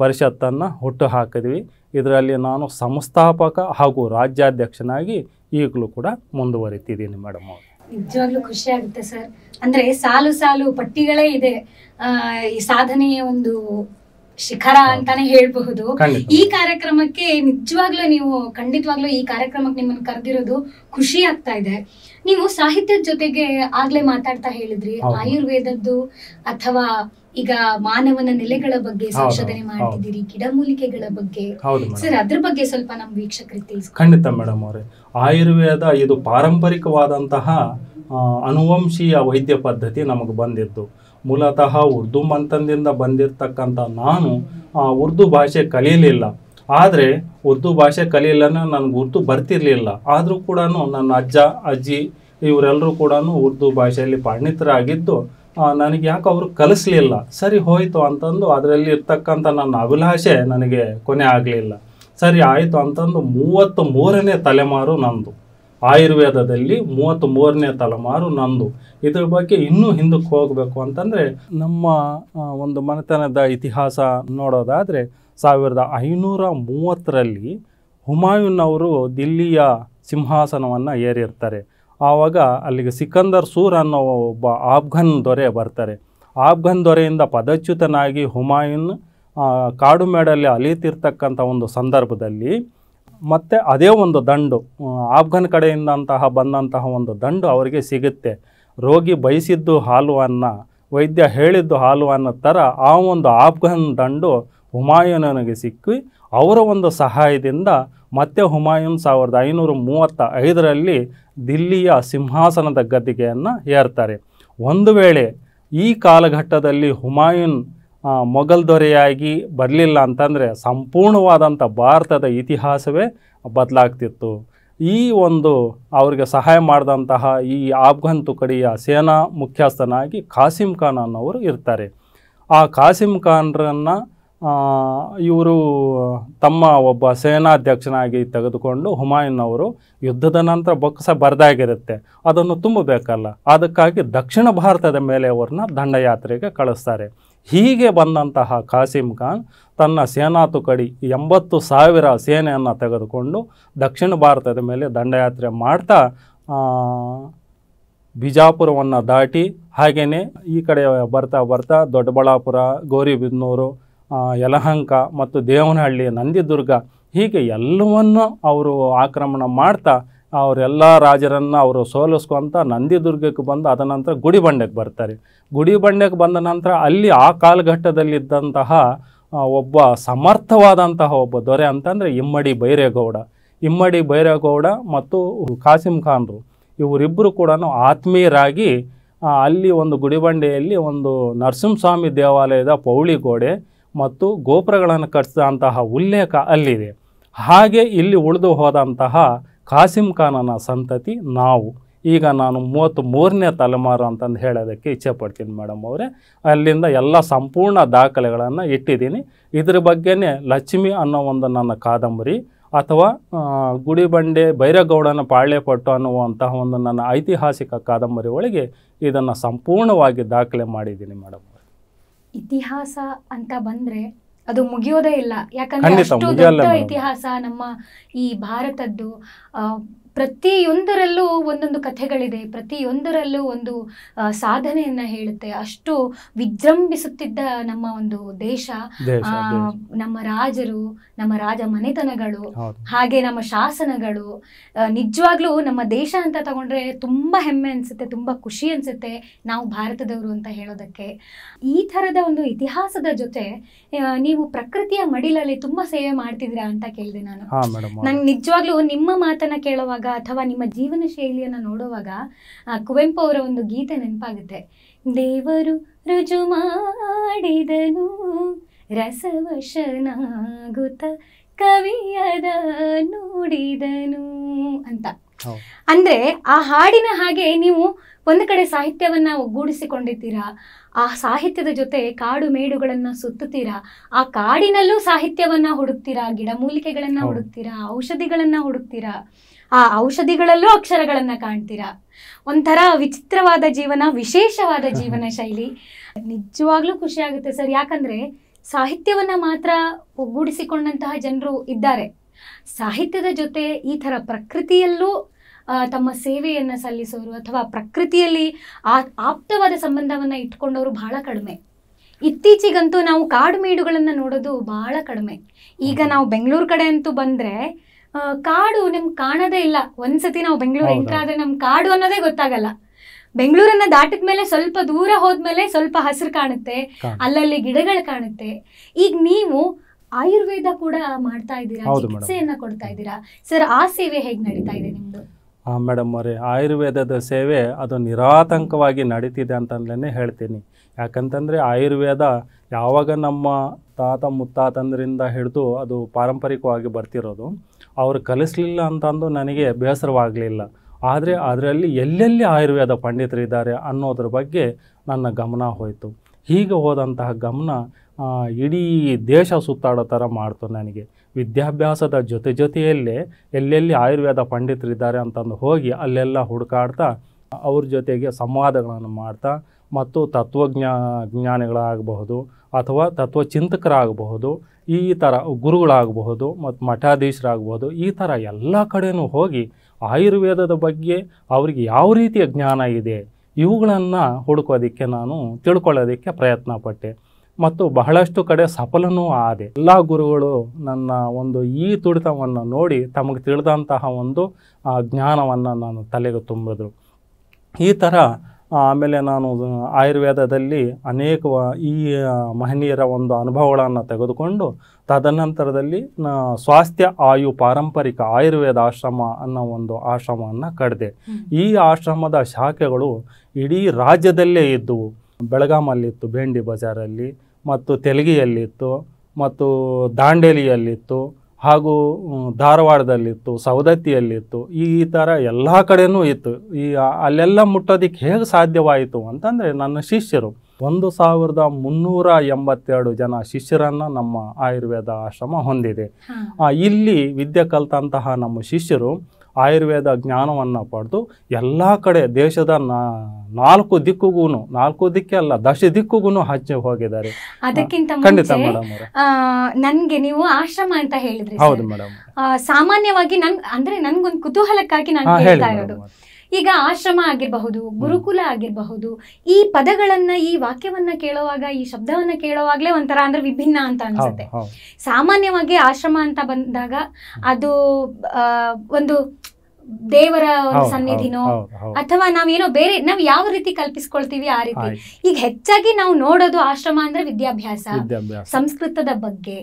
ಪರಿಷತ್ತನ್ನು ಹುಟ್ಟು ಹಾಕಿದ್ವಿ ಇದರಲ್ಲಿ ನಾನು ಸಂಸ್ಥಾಪಕ ಹಾಗೂ ರಾಜ್ಯಾಧ್ಯಕ್ಷನಾಗಿ ಈಗಲೂ ಕೂಡ ಮುಂದುವರಿತಿದ್ದೀನಿ ಮೇಡಮ್ ಅವರು ನಿಜವಾಗ್ಲೂ ಖುಷಿ ಸರ್ ಅಂದ್ರೆ ಸಾಲು ಸಾಲು ಪಟ್ಟಿಗಳೇ ಇದೆ ಈ ಸಾಧನೆಯ ಒಂದು ಶಿಖರ ಅಂತಾನೆ ಹೇಳ್ಬಹುದು ಈ ಕಾರ್ಯಕ್ರಮಕ್ಕೆ ನಿಜವಾಗ್ಲೂ ನೀವು ಖಂಡಿತವಾಗ್ಲೂ ಈ ಕಾರ್ಯಕ್ರಮಕ್ಕೆ ನಿಮ್ಮನ್ನು ಕರೆದಿರೋದು ಖುಷಿ ಆಗ್ತಾ ಇದೆ ನೀವು ಸಾಹಿತ್ಯದ ಜೊತೆಗೆ ಆಗ್ಲೇ ಮಾತಾಡ್ತಾ ಹೇಳಿದ್ರಿ ಆಯುರ್ವೇದದ್ದು ಅಥವಾ ಈಗ ಮಾನವನ ನೆಲೆಗಳ ಬಗ್ಗೆ ಸಂಶೋಧನೆ ಮಾಡ್ತಿದ್ದೀರಿ ಗಿಡಮೂಲಿಕೆಗಳ ಬಗ್ಗೆ ಸರ್ ಅದ್ರ ಬಗ್ಗೆ ಸ್ವಲ್ಪ ನಮ್ ವೀಕ್ಷಕರಿಗೆ ತಿಳಿಸಿ ಖಂಡಿತ ಮೇಡಮ್ ಅವರೇ ಆಯುರ್ವೇದ ಇದು ಪಾರಂಪರಿಕವಾದಂತಹ ಅನುವಂಶೀಯ ವೈದ್ಯ ಪದ್ಧತಿ ನಮಗೆ ಬಂದಿತ್ತು ಮೂಲತಃ ಉರ್ದು ಮಂತನದಿಂದ ಬಂದಿರತಕ್ಕಂಥ ನಾನು ಉರ್ದು ಭಾಷೆ ಕಲಿಯಲಿಲ್ಲ ಆದರೆ ಉರ್ದು ಭಾಷೆ ಕಲಿಯಲ್ಲನೂ ನನಗೆ ಉರ್ದು ಬರ್ತಿರಲಿಲ್ಲ ಆದರೂ ಕೂಡ ನನ್ನ ಅಜ್ಜ ಅಜ್ಜಿ ಇವರೆಲ್ಲರೂ ಕೂಡ ಉರ್ದು ಭಾಷೆಯಲ್ಲಿ ಪರಿಣಿತರಾಗಿದ್ದು ನನಗೆ ಯಾಕೆ ಅವರು ಕಲಿಸ್ಲಿಲ್ಲ ಸರಿ ಹೋಯಿತು ಅಂತಂದು ಅದರಲ್ಲಿ ಇರ್ತಕ್ಕಂಥ ನನ್ನ ಅಭಿಲಾಷೆ ನನಗೆ ಕೊನೆ ಆಗಲಿಲ್ಲ ಸರಿ ಆಯಿತು ಅಂತಂದು ಮೂವತ್ತು ಮೂರನೇ ತಲೆಮಾರು ನಂದು ಆಯುರ್ವೇದದಲ್ಲಿ ಮೂವತ್ತ್ ಮೂರನೇ ತಲೆಮಾರು ನಂದು ಇದ್ರ ಬಗ್ಗೆ ಇನ್ನೂ ಹಿಂದಕ್ಕೆ ಹೋಗಬೇಕು ಅಂತಂದರೆ ನಮ್ಮ ಒಂದು ಮನೆತನದ ಇತಿಹಾಸ ನೋಡೋದಾದರೆ ಸಾವಿರದ ಐನೂರ ಮೂವತ್ತರಲ್ಲಿ ಹುಮಾಯೂನ್ ಅವರು ದಿಲ್ಲಿಯ ಸಿಂಹಾಸನವನ್ನು ಏರಿರ್ತಾರೆ ಆವಾಗ ಅಲ್ಲಿಗೆ ಸಿಕಂದರ್ ಸೂರ್ ಅನ್ನೋ ಒಬ್ಬ ಆಫ್ಘನ್ ದೊರೆ ಬರ್ತಾರೆ ಆಫ್ಘನ್ ದೊರೆಯಿಂದ ಪದಚ್ಯುತನಾಗಿ ಹುಮಾಯೂನ್ ಕಾಡು ಮೇಡಲ್ಲಿ ಅಲೀತಿರ್ತಕ್ಕಂಥ ಒಂದು ಸಂದರ್ಭದಲ್ಲಿ ಮತ್ತು ಅದೇ ಒಂದು ದಂಡು ಆಫ್ಘನ್ ಕಡೆಯಿಂದಂತಹ ಬಂದಂತಹ ಒಂದು ದಂಡು ಅವರಿಗೆ ಸಿಗುತ್ತೆ ರೋಗಿ ಬಯಸಿದ್ದು ಹಾಲುವನ್ನ ವೈದ್ಯ ಹೇಳಿದ್ದು ಹಾಲು ಅನ್ನೋ ಥರ ಆ ಒಂದು ಆಫ್ಘನ್ ದಂಡು ಹುಮಾಯೂನನಿಗೆ ಸಿಕ್ಕಿ ಅವರ ಒಂದು ಸಹಾಯದಿಂದ ಮತ್ತೆ ಹುಮಾಯೂನ್ ಸಾವಿರದ ಐನೂರ ಮೂವತ್ತ ಐದರಲ್ಲಿ ದಿಲ್ಲಿಯ ಸಿಂಹಾಸನದ ಗದ್ದಿಗೆಯನ್ನು ಏರ್ತಾರೆ ಒಂದು ವೇಳೆ ಈ ಕಾಲಘಟ್ಟದಲ್ಲಿ ಹುಮಾಯೂನ್ ಮೊಘಲ್ ದೊರೆಯಾಗಿ ಬರಲಿಲ್ಲ ಅಂತಂದರೆ ಸಂಪೂರ್ಣವಾದಂಥ ಭಾರತದ ಇತಿಹಾಸವೇ ಬದಲಾಗ್ತಿತ್ತು ಈ ಒಂದು ಅವರಿಗೆ ಸಹಾಯ ಮಾಡಿದಂತಹ ಈ ಆಫ್ಘನ್ ತುಕಡಿಯ ಸೇನಾ ಮುಖ್ಯಸ್ಥನಾಗಿ ಖಾಸಿಂ ಖಾನ್ ಅನ್ನೋರು ಇರ್ತಾರೆ ಆ ಖಾಸಿಂ ಖಾನ್ರನ್ನು ಇವರು ತಮ್ಮ ಒಬ್ಬ ಸೇನಾಧ್ಯಕ್ಷನಾಗಿ ತೆಗೆದುಕೊಂಡು ಹುಮಾಯೂನ್ ಅವರು ಯುದ್ಧದ ನಂತರ ಬೊಕ್ಕಸ ಬರೆದಾಗಿರುತ್ತೆ ಅದನ್ನು ತುಂಬಬೇಕಲ್ಲ ಅದಕ್ಕಾಗಿ ದಕ್ಷಿಣ ಭಾರತದ ಮೇಲೆ ಅವ್ರನ್ನ ದಂಡಯಾತ್ರೆಗೆ ಕಳಿಸ್ತಾರೆ ಹೀಗೆ ಬಂದಂತಹ ಖಾಸಿಂ ಖಾನ್ ತನ್ನ ಸೇನಾ ತುಕಡಿ ಎಂಬತ್ತು ಸಾವಿರ ಸೇನೆಯನ್ನು ತೆಗೆದುಕೊಂಡು ದಕ್ಷಿಣ ಭಾರತದ ಮೇಲೆ ದಂಡಯಾತ್ರೆ ಮಾಡ್ತಾ ಬಿಜಾಪುರವನ್ನು ದಾಟಿ ಹಾಗೆಯೇ ಈ ಕಡೆ ಬರ್ತಾ ಬರ್ತಾ ದೊಡ್ಡಬಳ್ಳಾಪುರ ಗೌರಿಬಿದನೂರು ಯಲಹಂಕ ಮತ್ತು ದೇವನಹಳ್ಳಿ ನಂದಿದುರ್ಗ ಹೀಗೆ ಎಲ್ಲವನ್ನು ಅವರು ಆಕ್ರಮಣ ಮಾಡ್ತಾ ಅವರೆಲ್ಲ ರಾಜರನ್ನು ಅವರು ಸೋಲಿಸ್ಕೊಂತ ನಂದಿದುರ್ಗಕ್ಕೆ ಬಂದು ಅದ ನಂತರ ಗುಡಿಬಂಡೆಗೆ ಬರ್ತಾರೆ ಗುಡಿಬಂಡೆಗೆ ಬಂದ ನಂತರ ಅಲ್ಲಿ ಆ ಕಾಲಘಟ್ಟದಲ್ಲಿದ್ದಂತಹ ಒಬ್ಬ ಸಮರ್ಥವಾದಂತಹ ಒಬ್ಬ ದೊರೆ ಅಂತಂದರೆ ಇಮ್ಮಡಿ ಬೈರೇಗೌಡ ಇಮ್ಮಡಿ ಬೈರೇಗೌಡ ಮತ್ತು ಕಾಸಿಂ ಖಾನ್ರು ಇವರಿಬ್ಬರು ಕೂಡ ಆತ್ಮೀಯರಾಗಿ ಅಲ್ಲಿ ಒಂದು ಗುಡಿಬಂಡೆಯಲ್ಲಿ ಒಂದು ನರಸಿಂಹಸ್ವಾಮಿ ದೇವಾಲಯದ ಪೌಳಿ ಗೋಡೆ ಮತ್ತು ಗೋಪುರಗಳನ್ನು ಕಟ್ಟಿಸಿದಂತಹ ಉಲ್ಲೇಖ ಅಲ್ಲಿದೆ ಹಾಗೆ ಇಲ್ಲಿ ಉಳಿದು ಹೋದಂತಹ ಕಾಸಿಂ ಖಾನನ ಸಂತತಿ ನಾವು ಈಗ ನಾನು ಮೂವತ್ತು ಮೂರನೇ ತಲೆಮಾರು ಅಂತಂದು ಹೇಳೋದಕ್ಕೆ ಇಚ್ಛೆ ಪಡ್ತೀನಿ ಮೇಡಮ್ ಅವರೇ ಅಲ್ಲಿಂದ ಎಲ್ಲ ಸಂಪೂರ್ಣ ದಾಖಲೆಗಳನ್ನು ಇಟ್ಟಿದ್ದೀನಿ ಇದ್ರ ಬಗ್ಗೆನೇ ಲಕ್ಷ್ಮಿ ಅನ್ನೋ ಒಂದು ನನ್ನ ಕಾದಂಬರಿ ಅಥವಾ ಗುಡಿಬಂಡೆ ಭೈರಗೌಡನ ಪಾಳ್ಯಪಟ್ಟು ಅನ್ನುವಂತಹ ಒಂದು ನನ್ನ ಐತಿಹಾಸಿಕ ಕಾದಂಬರಿ ಒಳಗೆ ಇದನ್ನು ಸಂಪೂರ್ಣವಾಗಿ ದಾಖಲೆ ಮಾಡಿದ್ದೀನಿ ಮೇಡಮ್ ಇತಿಹಾಸ ಅಂತ ಬಂದರೆ ಅದು ಮುಗಿಯೋದೇ ಇಲ್ಲ ಯಾಕಂದ್ರೆ ಅಷ್ಟು ದೊಡ್ಡ ಇತಿಹಾಸ ನಮ್ಮ ಈ ಭಾರತದ್ದು ಪ್ರತಿಯೊಂದರಲ್ಲೂ ಒಂದೊಂದು ಕಥೆಗಳಿದೆ ಪ್ರತಿಯೊಂದರಲ್ಲೂ ಒಂದು ಸಾಧನೆಯನ್ನ ಹೇಳುತ್ತೆ ಅಷ್ಟು ವಿಜೃಂಭಿಸುತ್ತಿದ್ದ ನಮ್ಮ ಒಂದು ದೇಶ ನಮ್ಮ ರಾಜರು ನಮ್ಮ ರಾಜ ಮನೆತನಗಳು ಹಾಗೆ ನಮ್ಮ ಶಾಸನಗಳು ನಿಜವಾಗ್ಲೂ ನಮ್ಮ ದೇಶ ಅಂತ ತಗೊಂಡ್ರೆ ತುಂಬಾ ಹೆಮ್ಮೆ ಅನ್ಸುತ್ತೆ ತುಂಬಾ ಖುಷಿ ಅನ್ಸುತ್ತೆ ನಾವು ಭಾರತದವರು ಅಂತ ಹೇಳೋದಕ್ಕೆ ಈ ತರದ ಒಂದು ಇತಿಹಾಸದ ಜೊತೆ ನೀವು ಪ್ರಕೃತಿಯ ಮಡಿಲಲ್ಲಿ ತುಂಬಾ ಸೇವೆ ಮಾಡ್ತಿದ್ರ ಅಂತ ಕೇಳಿದೆ ನಾನು ನಂಗೆ ನಿಜವಾಗ್ಲೂ ನಿಮ್ಮ ಮಾತನ್ನ ಕೇಳುವಾಗ ನೋಡುವಾಗ ಅಥವಾ ನಿಮ್ಮ ಜೀವನ ಶೈಲಿಯನ್ನು ನೋಡುವಾಗ ಕುವೆಂಪು ಅವರ ಒಂದು ಗೀತೆ ನೆನಪಾಗುತ್ತೆ ದೇವರು ರುಜು ಮಾಡಿದನು ರಸವಶನಾಗುತ್ತ ಕವಿಯದ ನೋಡಿದನು ಅಂತ ಅಂದ್ರೆ ಆ ಹಾಡಿನ ಹಾಗೆ ನೀವು ಒಂದು ಕಡೆ ಸಾಹಿತ್ಯವನ್ನ ಒಗ್ಗೂಡಿಸಿಕೊಂಡಿದ್ದೀರಾ ಆ ಸಾಹಿತ್ಯದ ಜೊತೆ ಕಾಡು ಮೇಡುಗಳನ್ನ ಸುತ್ತುತ್ತೀರಾ ಆ ಕಾಡಿನಲ್ಲೂ ಸಾಹಿತ್ಯವನ್ನ ಹುಡುಕ್ತೀರಾ ಗಿಡಮೂಲಿಕೆಗಳನ್ನ ಹುಡುಕ್ತೀರಾ ಔಷಧಿಗಳನ್ನ ಹುಡುಕ್ತೀರಾ ಆ ಔಷಧಿಗಳಲ್ಲೂ ಅಕ್ಷರಗಳನ್ನು ಕಾಣ್ತೀರಾ ಒಂಥರ ವಿಚಿತ್ರವಾದ ಜೀವನ ವಿಶೇಷವಾದ ಜೀವನ ಶೈಲಿ ನಿಜವಾಗ್ಲೂ ಖುಷಿ ಆಗುತ್ತೆ ಸರ್ ಯಾಕಂದ್ರೆ ಸಾಹಿತ್ಯವನ್ನ ಮಾತ್ರ ಒಗ್ಗೂಡಿಸಿಕೊಂಡಂತಹ ಜನರು ಇದ್ದಾರೆ ಸಾಹಿತ್ಯದ ಜೊತೆ ಈ ಥರ ಪ್ರಕೃತಿಯಲ್ಲೂ ತಮ್ಮ ಸೇವೆಯನ್ನು ಸಲ್ಲಿಸೋರು ಅಥವಾ ಪ್ರಕೃತಿಯಲ್ಲಿ ಆ ಆಪ್ತವಾದ ಸಂಬಂಧವನ್ನು ಇಟ್ಕೊಂಡವರು ಬಹಳ ಕಡಿಮೆ ಇತ್ತೀಚೆಗಂತೂ ನಾವು ಕಾಡು ಮೇಡುಗಳನ್ನು ನೋಡೋದು ಬಹಳ ಕಡಿಮೆ ಈಗ ನಾವು ಬೆಂಗಳೂರು ಕಡೆ ಅಂತೂ ಬಂದರೆ ಕಾಡು ನಿಮ್ ಕಾಣದೇ ಇಲ್ಲ ಒಂದ್ಸತಿ ನಾವು ಬೆಂಗಳೂರು ಎಂಟ್ರ್ ಆದ್ರೆ ನಮ್ ಕಾಡು ಅನ್ನೋದೇ ಗೊತ್ತಾಗಲ್ಲ ಬೆಂಗಳೂರನ್ನ ದಾಟಿದ ಮೇಲೆ ಸ್ವಲ್ಪ ದೂರ ಹೋದ್ಮೇಲೆ ಸ್ವಲ್ಪ ಹಸಿರು ಕಾಣುತ್ತೆ ಅಲ್ಲಲ್ಲಿ ಗಿಡಗಳು ಕಾಣುತ್ತೆ ಈಗ ನೀವು ಆಯುರ್ವೇದ ಕೂಡ ಮಾಡ್ತಾ ಇದ್ದೀರಾ ಚಿಕಿತ್ಸೆಯನ್ನ ಕೊಡ್ತಾ ಇದ್ದೀರಾ ಸರ್ ಆ ಸೇವೆ ಹೇಗೆ ನಡೀತಾ ಇದೆ ನಿಮ್ದು ಮೇಡಮ್ ಅವರೇ ಆಯುರ್ವೇದದ ಸೇವೆ ಅದು ನಿರಾತಂಕವಾಗಿ ನಡೀತಿದೆ ಅಂತಲೇ ಹೇಳ್ತೀನಿ ಯಾಕಂತಂದರೆ ಆಯುರ್ವೇದ ಯಾವಾಗ ನಮ್ಮ ತಾತ ಮುತ್ತಾತಂದ್ರಿಂದ ಹಿಡಿದು ಅದು ಪಾರಂಪರಿಕವಾಗಿ ಬರ್ತಿರೋದು ಅವರು ಕಲಿಸಲಿಲ್ಲ ಅಂತಂದು ನನಗೆ ಬೇಸರವಾಗಲಿಲ್ಲ ಆದರೆ ಅದರಲ್ಲಿ ಎಲ್ಲೆಲ್ಲಿ ಆಯುರ್ವೇದ ಪಂಡಿತರಿದ್ದಾರೆ ಅನ್ನೋದ್ರ ಬಗ್ಗೆ ನನ್ನ ಗಮನ ಹೋಯಿತು ಹೀಗೆ ಹೋದಂತಹ ಗಮನ ಇಡೀ ದೇಶ ಸುತ್ತಾಡೋ ಥರ ಮಾಡ್ತು ನನಗೆ ವಿದ್ಯಾಭ್ಯಾಸದ ಜೊತೆ ಜೊತೆಯಲ್ಲೇ ಎಲ್ಲೆಲ್ಲಿ ಆಯುರ್ವೇದ ಪಂಡಿತರಿದ್ದಾರೆ ಅಂತಂದು ಹೋಗಿ ಅಲ್ಲೆಲ್ಲ ಹುಡುಕಾಡ್ತಾ ಅವ್ರ ಜೊತೆಗೆ ಸಂವಾದಗಳನ್ನು ಮಾಡ್ತಾ ಮತ್ತು ತತ್ವಜ್ಞಾ ಜ್ಞಾನಿಗಳಾಗಬಹುದು ಅಥವಾ ತತ್ವಚಿಂತಕರಾಗಬಹುದು ಈ ಥರ ಗುರುಗಳಾಗಬಹುದು ಮತ್ತು ಮಠಾಧೀಶರಾಗಬಹುದು ಈ ಥರ ಎಲ್ಲ ಕಡೆಯೂ ಹೋಗಿ ಆಯುರ್ವೇದದ ಬಗ್ಗೆ ಅವರಿಗೆ ಯಾವ ರೀತಿಯ ಜ್ಞಾನ ಇದೆ ಇವುಗಳನ್ನು ಹುಡುಕೋದಕ್ಕೆ ನಾನು ತಿಳ್ಕೊಳ್ಳೋದಕ್ಕೆ ಪ್ರಯತ್ನ ಪಟ್ಟೆ ಮತ್ತು ಬಹಳಷ್ಟು ಕಡೆ ಸಫಲನೂ ಆದೆ ಎಲ್ಲ ಗುರುಗಳು ನನ್ನ ಒಂದು ಈ ತುಡಿತವನ್ನು ನೋಡಿ ತಮಗೆ ತಿಳಿದಂತಹ ಒಂದು ಜ್ಞಾನವನ್ನು ನಾನು ತಲೆಗೆ ತುಂಬಿದ್ರು ಈ ಥರ ಆಮೇಲೆ ನಾನು ಆಯುರ್ವೇದದಲ್ಲಿ ಅನೇಕ ಈ ಮಹನೀಯರ ಒಂದು ಅನುಭವಗಳನ್ನು ತೆಗೆದುಕೊಂಡು ತದನಂತರದಲ್ಲಿ ನಾ ಸ್ವಾಸ್ಥ್ಯ ಆಯು ಪಾರಂಪರಿಕ ಆಯುರ್ವೇದ ಆಶ್ರಮ ಅನ್ನೋ ಒಂದು ಆಶ್ರಮವನ್ನು ಕಡಿದೆ ಈ ಆಶ್ರಮದ ಶಾಖೆಗಳು ಇಡೀ ರಾಜ್ಯದಲ್ಲೇ ಇದ್ದವು ಬೆಳಗಾಮಲ್ಲಿತ್ತು ಭೇಂಡಿ ಬಜಾರಲ್ಲಿ ಮತ್ತು ತೆಲಗಿಯಲ್ಲಿತ್ತು ಮತ್ತು ದಾಂಡೇಲಿಯಲ್ಲಿತ್ತು ಹಾಗೂ ಧಾರವಾಡದಲ್ಲಿತ್ತು ಸವದತ್ತಿಯಲ್ಲಿತ್ತು ಈ ಥರ ಎಲ್ಲ ಕಡೆಯೂ ಇತ್ತು ಈ ಅಲ್ಲೆಲ್ಲ ಮುಟ್ಟೋದಕ್ಕೆ ಹೇಗೆ ಸಾಧ್ಯವಾಯಿತು ಅಂತಂದರೆ ನನ್ನ ಶಿಷ್ಯರು ಒಂದು ಸಾವಿರದ ಮುನ್ನೂರ ಎಂಬತ್ತೆರಡು ಜನ ಶಿಷ್ಯರನ್ನು ನಮ್ಮ ಆಯುರ್ವೇದ ಆಶ್ರಮ ಹೊಂದಿದೆ ಇಲ್ಲಿ ವಿದ್ಯೆ ಕಲಿತಂತಹ ನಮ್ಮ ಶಿಷ್ಯರು ಆಯುರ್ವೇದ ಜ್ಞಾನವನ್ನು ಪಡೆದು ಎಲ್ಲ ಕಡೆ ದೇಶದ ನಾಲ್ಕು ದಿಕ್ಕಿಗೂ ನಾಲ್ಕು ದಿಕ್ಕೆ ಅಲ್ಲ ದಶ ದಿಕ್ಕಿಗೂ ಹಚ್ಚಿ ಹೋಗಿದ್ದಾರೆ ಅದಕ್ಕಿಂತ ಖಂಡಿತ ಮೇಡಮ್ ನನ್ಗೆ ನೀವು ಆಶ್ರಮ ಅಂತ ಹೇಳಿದ್ರಿ ಹೌದು ಮೇಡಮ್ ಸಾಮಾನ್ಯವಾಗಿ ನನ್ ಅಂದ್ರೆ ನನ್ಗೊಂದು ಕುತೂಹಲಕ್ಕಾಗಿ ನಾನು ಹೇಳ್ತಾ ಇರೋದು ಈಗ ಆಶ್ರಮ ಆಗಿರಬಹುದು ಗುರುಕುಲ ಆಗಿರಬಹುದು ಈ ಪದಗಳನ್ನ ಈ ವಾಕ್ಯವನ್ನ ಕೇಳುವಾಗ ಈ ಶಬ್ದವನ್ನ ಕೇಳುವಾಗಲೇ ಒಂಥರ ಅಂದ್ರೆ ವಿಭಿನ್ನ ಅಂತ ಅನ್ಸುತ್ತೆ ಸಾಮಾನ್ಯವಾಗಿ ಆಶ್ರಮ ಅಂತ ಬಂದಾಗ ಅದು ಒಂದು ದೇವರ ಸನ್ನಿಧಿನೋ ಅಥವಾ ನಾವೇನೋ ಬೇರೆ ನಾವ್ ಯಾವ ರೀತಿ ಕಲ್ಪಿಸ್ಕೊಳ್ತೀವಿ ಆ ರೀತಿ ಈಗ ಹೆಚ್ಚಾಗಿ ನಾವು ನೋಡೋದು ಆಶ್ರಮ ಅಂದ್ರೆ ವಿದ್ಯಾಭ್ಯಾಸ ಸಂಸ್ಕೃತದ ಬಗ್ಗೆ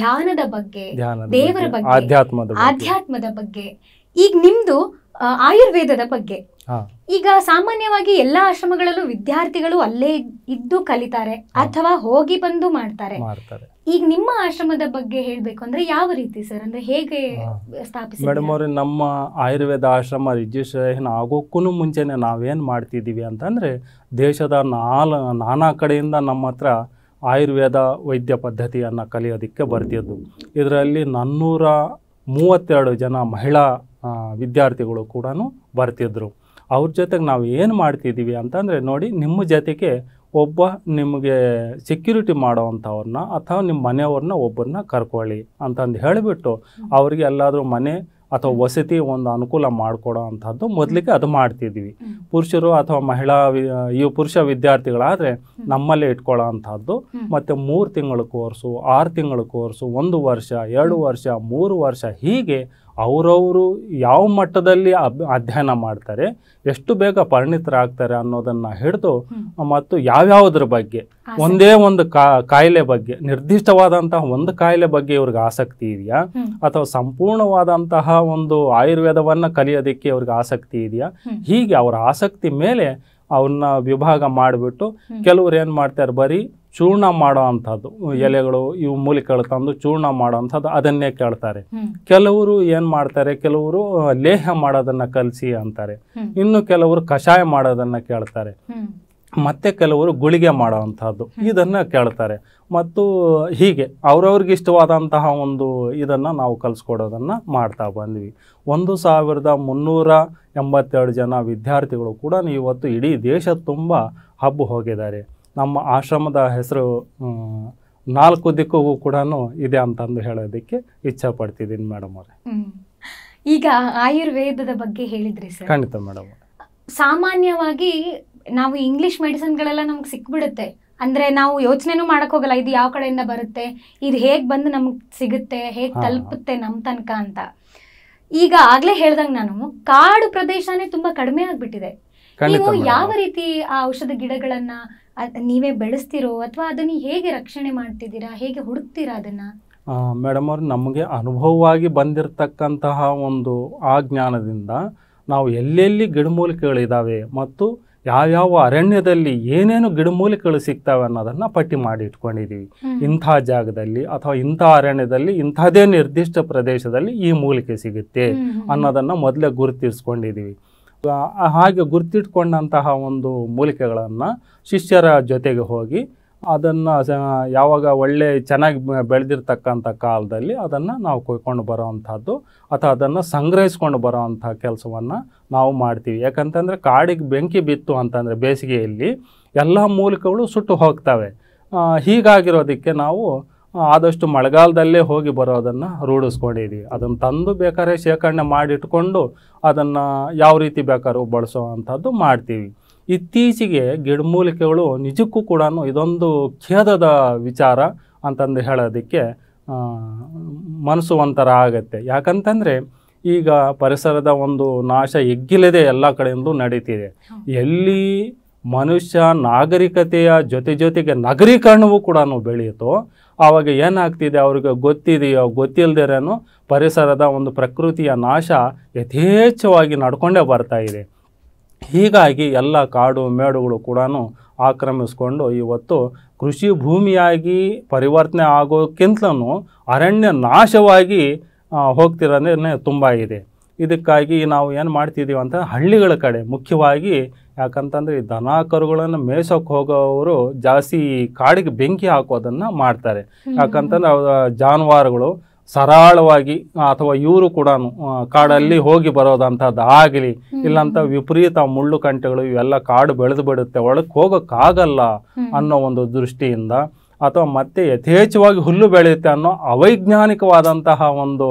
ಧ್ಯಾನದ ಬಗ್ಗೆ ದೇವರ ಬಗ್ಗೆ ಆಧ್ಯಾತ್ಮದ ಬಗ್ಗೆ ಈಗ ನಿಮ್ದು ಆಯುರ್ವೇದದ ಬಗ್ಗೆ ಈಗ ಸಾಮಾನ್ಯವಾಗಿ ಎಲ್ಲಾ ಆಶ್ರಮಗಳಲ್ಲೂ ವಿದ್ಯಾರ್ಥಿಗಳು ಅಲ್ಲೇ ಇದ್ದು ಕಲಿತಾರೆ ಅಥವಾ ಹೋಗಿ ಬಂದು ಮಾಡ್ತಾರೆ ಈಗ ನಿಮ್ಮ ಆಶ್ರಮದ ಬಗ್ಗೆ ಹೇಳಬೇಕು ಅಂದ್ರೆ ಯಾವ ರೀತಿ ಸರ್ ಅಂದ್ರೆ ಹೇಗೆ ಸ್ಥಾಪಿಸಿ ಮೇಡಮ್ ಅವ್ರೆ ನಮ್ಮ ಆಯುರ್ವೇದ ಆಶ್ರಮ ರಿಜಿಸ್ಟ್ರೇಷನ್ ಆಗೋಕ್ಕೂ ಮುಂಚೆನೆ ನಾವೇನು ಮಾಡ್ತಿದ್ದೀವಿ ಅಂತಂದ್ರೆ ದೇಶದ ನಾಲ್ ನಾನಾ ಕಡೆಯಿಂದ ನಮ್ಮ ಹತ್ರ ಆಯುರ್ವೇದ ವೈದ್ಯ ಪದ್ಧತಿಯನ್ನು ಕಲಿಯೋದಕ್ಕೆ ಬರ್ತಿದ್ದು ಇದರಲ್ಲಿ ನಾನ್ನೂರ ಮೂವತ್ತೆರಡು ಜನ ಮಹಿಳಾ ವಿದ್ಯಾರ್ಥಿಗಳು ಕೂಡ ಬರ್ತಿದ್ರು ಅವ್ರ ಜೊತೆಗೆ ನಾವು ಏನು ಮಾಡ್ತಿದ್ದೀವಿ ಅಂತಂದರೆ ನೋಡಿ ನಿಮ್ಮ ಜೊತೆಗೆ ಒಬ್ಬ ನಿಮಗೆ ಸೆಕ್ಯೂರಿಟಿ ಮಾಡೋವಂಥವ್ರನ್ನ ಅಥವಾ ನಿಮ್ಮ ಮನೆಯವ್ರನ್ನ ಒಬ್ಬರನ್ನ ಕರ್ಕೊಳ್ಳಿ ಅಂತಂದು ಹೇಳಿಬಿಟ್ಟು ಅವರಿಗೆ ಎಲ್ಲಾದರೂ ಮನೆ ಅಥವಾ ವಸತಿ ಒಂದು ಅನುಕೂಲ ಮಾಡಿಕೊಡೋ ಅಂಥದ್ದು ಮೊದಲಿಗೆ ಅದು ಮಾಡ್ತಿದ್ವಿ ಪುರುಷರು ಅಥವಾ ಮಹಿಳಾ ಈ ಪುರುಷ ವಿದ್ಯಾರ್ಥಿಗಳಾದರೆ ನಮ್ಮಲ್ಲೇ ಇಟ್ಕೊಳ್ಳೋ ಅಂಥದ್ದು ಮತ್ತು ಮೂರು ತಿಂಗಳ ಕೋರ್ಸು ಆರು ತಿಂಗಳ ಕೋರ್ಸು ಒಂದು ವರ್ಷ ಎರಡು ವರ್ಷ ಮೂರು ವರ್ಷ ಹೀಗೆ ಅವರವರು ಯಾವ ಮಟ್ಟದಲ್ಲಿ ಅಧ್ಯಯನ ಮಾಡ್ತಾರೆ ಎಷ್ಟು ಬೇಗ ಪರಿಣಿತರಾಗ್ತಾರೆ ಅನ್ನೋದನ್ನು ಹಿಡಿದು ಮತ್ತು ಯಾವ್ಯಾವುದ್ರ ಬಗ್ಗೆ ಒಂದೇ ಒಂದು ಕಾಯಿಲೆ ಬಗ್ಗೆ ನಿರ್ದಿಷ್ಟವಾದಂತಹ ಒಂದು ಕಾಯಿಲೆ ಬಗ್ಗೆ ಇವ್ರಿಗೆ ಆಸಕ್ತಿ ಇದೆಯಾ ಅಥವಾ ಸಂಪೂರ್ಣವಾದಂತಹ ಒಂದು ಆಯುರ್ವೇದವನ್ನು ಕಲಿಯೋದಕ್ಕೆ ಇವ್ರಿಗೆ ಆಸಕ್ತಿ ಇದೆಯಾ ಹೀಗೆ ಅವರ ಆಸಕ್ತಿ ಮೇಲೆ ಅವನ್ನ ವಿಭಾಗ ಮಾಡಿಬಿಟ್ಟು ಕೆಲವ್ರು ಏನು ಮಾಡ್ತಾರೆ ಬರೀ ಚೂರ್ಣ ಮಾಡೋ ಅಂಥದ್ದು ಎಲೆಗಳು ಇವು ಮೂಲಿಕೆಗಳು ತಂದು ಚೂರ್ಣ ಮಾಡೋ ಅಂಥದ್ದು ಅದನ್ನೇ ಕೇಳ್ತಾರೆ ಕೆಲವರು ಏನು ಮಾಡ್ತಾರೆ ಕೆಲವರು ಲೇಹ ಮಾಡೋದನ್ನ ಕಲಸಿ ಅಂತಾರೆ ಇನ್ನು ಕೆಲವರು ಕಷಾಯ ಮಾಡೋದನ್ನ ಕೇಳ್ತಾರೆ ಮತ್ತೆ ಕೆಲವರು ಗುಳಿಗೆ ಮಾಡೋ ಅಂಥದ್ದು ಇದನ್ನು ಕೇಳ್ತಾರೆ ಮತ್ತು ಹೀಗೆ ಅವ್ರವ್ರಿಗೆ ಇಷ್ಟವಾದಂತಹ ಒಂದು ಇದನ್ನು ನಾವು ಕಲಿಸ್ಕೊಡೋದನ್ನು ಮಾಡ್ತಾ ಬಂದ್ವಿ ಒಂದು ಸಾವಿರದ ಮುನ್ನೂರ ಎಂಬತ್ತೆರಡು ಜನ ವಿದ್ಯಾರ್ಥಿಗಳು ಕೂಡ ಇವತ್ತು ಇಡೀ ದೇಶ ತುಂಬ ಹಬ್ಬ ಹೋಗಿದ್ದಾರೆ ನಮ್ಮ ಆಶ್ರಮದ ಹೆಸರು ನಾಲ್ಕು ದಿಕ್ಕಿಗೂ ಕೂಡ ಇದೆ ಅಂತಂದು ಹೇಳೋದಕ್ಕೆ ಇಚ್ಛೆ ಪಡ್ತಿದ್ದೀನಿ ಮೇಡಮ್ ಅವರೇ ಈಗ ಆಯುರ್ವೇದದ ಬಗ್ಗೆ ಹೇಳಿದ್ರಿ ಸರ್ ಖಂಡಿತ ಮೇಡಮ್ ಸಾಮಾನ್ಯವಾಗಿ ನಾವು ಇಂಗ್ಲಿಷ್ ಗಳೆಲ್ಲ ನಮ್ಗೆ ಸಿಕ್ಬಿಡುತ್ತೆ ಅಂದ್ರೆ ನಾವು ಯೋಚನೆನು ಮಾಡಕ್ ಹೋಗಲ್ಲ ಇದು ಯಾವ ಕಡೆಯಿಂದ ಬರುತ್ತೆ ಇದು ಹೇಗ್ ಬಂದು ನಮ್ಗೆ ಸಿಗುತ್ತೆ ಹೇಗ್ ತಲುಪುತ್ತೆ ನಮ್ ತನಕ ಅಂತ ಈಗ ಆಗ್ಲೇ ಹೇಳ್ದಂಗ ನಾನು ಕಾಡು ಪ್ರದೇಶನೇ ತುಂಬಾ ಕಡಿಮೆ ಆಗ್ಬಿಟ್ಟಿದೆ ನೀವು ಯಾವ ರೀತಿ ಆ ಔಷಧ ಗಿಡಗಳನ್ನ ನೀವೇ ಬೆಳೆಸ್ತಿರೋ ಅಥವಾ ಅದನ್ನ ಹೇಗೆ ರಕ್ಷಣೆ ಮಾಡ್ತಿದ್ದೀರಾ ಹೇಗೆ ಹುಡುಕ್ತೀರಾ ಅದನ್ನ ಮೇಡಮ್ ಅವ್ರು ನಮಗೆ ಅನುಭವವಾಗಿ ಬಂದಿರತಕ್ಕಂತಹ ಒಂದು ಆ ಜ್ಞಾನದಿಂದ ನಾವು ಎಲ್ಲೆಲ್ಲಿ ಗಿಡಮೂಲಿಕೆಗಳಿದ್ದಾವೆ ಮತ್ತು ಯಾವ್ಯಾವ ಅರಣ್ಯದಲ್ಲಿ ಏನೇನು ಗಿಡಮೂಲಿಕೆಗಳು ಸಿಗ್ತಾವೆ ಅನ್ನೋದನ್ನ ಪಟ್ಟಿ ಮಾಡಿ ಇಟ್ಕೊಂಡಿದ್ದೀವಿ ಇಂಥ ಜಾಗದಲ್ಲಿ ಅಥವಾ ಇಂಥ ಅರಣ್ಯದಲ್ಲಿ ಇಂಥದೇ ನಿರ್ದಿಷ್ಟ ಪ್ರದೇಶದಲ್ಲಿ ಈ ಮೂಲಿಕೆ ಸಿಗುತ್ತೆ ಅನ್ನೋದನ್ನ ಮೊದಲೇ ಗುರುತಿಸ್ಕೊಂಡಿದ್ದೀವಿ ಹಾಗೆ ಗುರ್ತಿಟ್ಕೊಂಡಂತಹ ಒಂದು ಮೂಲಿಕೆಗಳನ್ನು ಶಿಷ್ಯರ ಜೊತೆಗೆ ಹೋಗಿ ಅದನ್ನು ಯಾವಾಗ ಒಳ್ಳೆ ಚೆನ್ನಾಗಿ ಬೆಳೆದಿರ್ತಕ್ಕಂಥ ಕಾಲದಲ್ಲಿ ಅದನ್ನು ನಾವು ಕೊಯ್ಕೊಂಡು ಬರೋವಂಥದ್ದು ಅಥವಾ ಅದನ್ನು ಸಂಗ್ರಹಿಸ್ಕೊಂಡು ಬರೋವಂಥ ಕೆಲಸವನ್ನು ನಾವು ಮಾಡ್ತೀವಿ ಯಾಕಂತಂದರೆ ಕಾಡಿಗೆ ಬೆಂಕಿ ಬಿತ್ತು ಅಂತಂದರೆ ಬೇಸಿಗೆಯಲ್ಲಿ ಎಲ್ಲ ಮೂಲಿಕೆಗಳು ಸುಟ್ಟು ಹೋಗ್ತವೆ ಹೀಗಾಗಿರೋದಕ್ಕೆ ನಾವು ಆದಷ್ಟು ಮಳೆಗಾಲದಲ್ಲೇ ಹೋಗಿ ಬರೋದನ್ನು ರೂಢಿಸ್ಕೊಂಡಿದ್ದೀವಿ ಅದನ್ನು ತಂದು ಬೇಕಾದ್ರೆ ಶೇಖರಣೆ ಮಾಡಿಟ್ಕೊಂಡು ಅದನ್ನು ಯಾವ ರೀತಿ ಬೇಕಾದ್ರೂ ಬಳಸೋ ಅಂಥದ್ದು ಮಾಡ್ತೀವಿ ಇತ್ತೀಚೆಗೆ ಗಿಡಮೂಲಿಕೆಗಳು ನಿಜಕ್ಕೂ ಕೂಡ ಇದೊಂದು ಖೇದದ ವಿಚಾರ ಅಂತಂದು ಹೇಳೋದಕ್ಕೆ ಮನಸ್ಸು ಒಂಥರ ಆಗತ್ತೆ ಯಾಕಂತಂದರೆ ಈಗ ಪರಿಸರದ ಒಂದು ನಾಶ ಎಗ್ಗಿಲ್ಲದೆ ಎಲ್ಲ ಕಡೆಯಿಂದಲೂ ನಡೀತಿದೆ ಎಲ್ಲಿ ಮನುಷ್ಯ ನಾಗರಿಕತೆಯ ಜೊತೆ ಜೊತೆಗೆ ನಗರೀಕರಣವೂ ಕೂಡ ಬೆಳೆಯಿತು ಆವಾಗ ಏನಾಗ್ತಿದೆ ಅವ್ರಿಗೆ ಗೊತ್ತಿದೆಯೋ ಗೊತ್ತಿಲ್ಲದರೇನು ಪರಿಸರದ ಒಂದು ಪ್ರಕೃತಿಯ ನಾಶ ಯಥೇಚ್ಛವಾಗಿ ನಡ್ಕೊಂಡೇ ಬರ್ತಾ ಇದೆ ಹೀಗಾಗಿ ಎಲ್ಲ ಕಾಡು ಮೇಡುಗಳು ಕೂಡ ಆಕ್ರಮಿಸ್ಕೊಂಡು ಇವತ್ತು ಕೃಷಿ ಭೂಮಿಯಾಗಿ ಪರಿವರ್ತನೆ ಆಗೋಕ್ಕಿಂತಲೂ ಅರಣ್ಯ ನಾಶವಾಗಿ ಹೋಗ್ತಿರೋದೇ ತುಂಬ ಇದೆ ಇದಕ್ಕಾಗಿ ನಾವು ಏನು ಮಾಡ್ತಿದ್ದೀವಿ ಅಂತ ಹಳ್ಳಿಗಳ ಕಡೆ ಮುಖ್ಯವಾಗಿ ಯಾಕಂತಂದರೆ ಈ ದನ ಕರುಗಳನ್ನು ಮೇಯ್ಸೋಕೆ ಹೋಗೋವರು ಜಾಸ್ತಿ ಕಾಡಿಗೆ ಬೆಂಕಿ ಹಾಕೋದನ್ನು ಮಾಡ್ತಾರೆ ಯಾಕಂತಂದ್ರೆ ಜಾನುವಾರುಗಳು ಸರಳವಾಗಿ ಅಥವಾ ಇವರು ಕೂಡ ಕಾಡಲ್ಲಿ ಹೋಗಿ ಬರೋದಂಥದ್ದು ಆಗಲಿ ಇಲ್ಲಂತ ವಿಪರೀತ ಮುಳ್ಳು ಕಂಟೆಗಳು ಇವೆಲ್ಲ ಕಾಡು ಬೆಳೆದು ಬಿಡುತ್ತೆ ಒಳಕ್ಕೆ ಹೋಗೋಕ್ಕಾಗಲ್ಲ ಅನ್ನೋ ಒಂದು ದೃಷ್ಟಿಯಿಂದ ಅಥವಾ ಮತ್ತೆ ಯಥೇಚ್ಛವಾಗಿ ಹುಲ್ಲು ಬೆಳೆಯುತ್ತೆ ಅನ್ನೋ ಅವೈಜ್ಞಾನಿಕವಾದಂತಹ ಒಂದು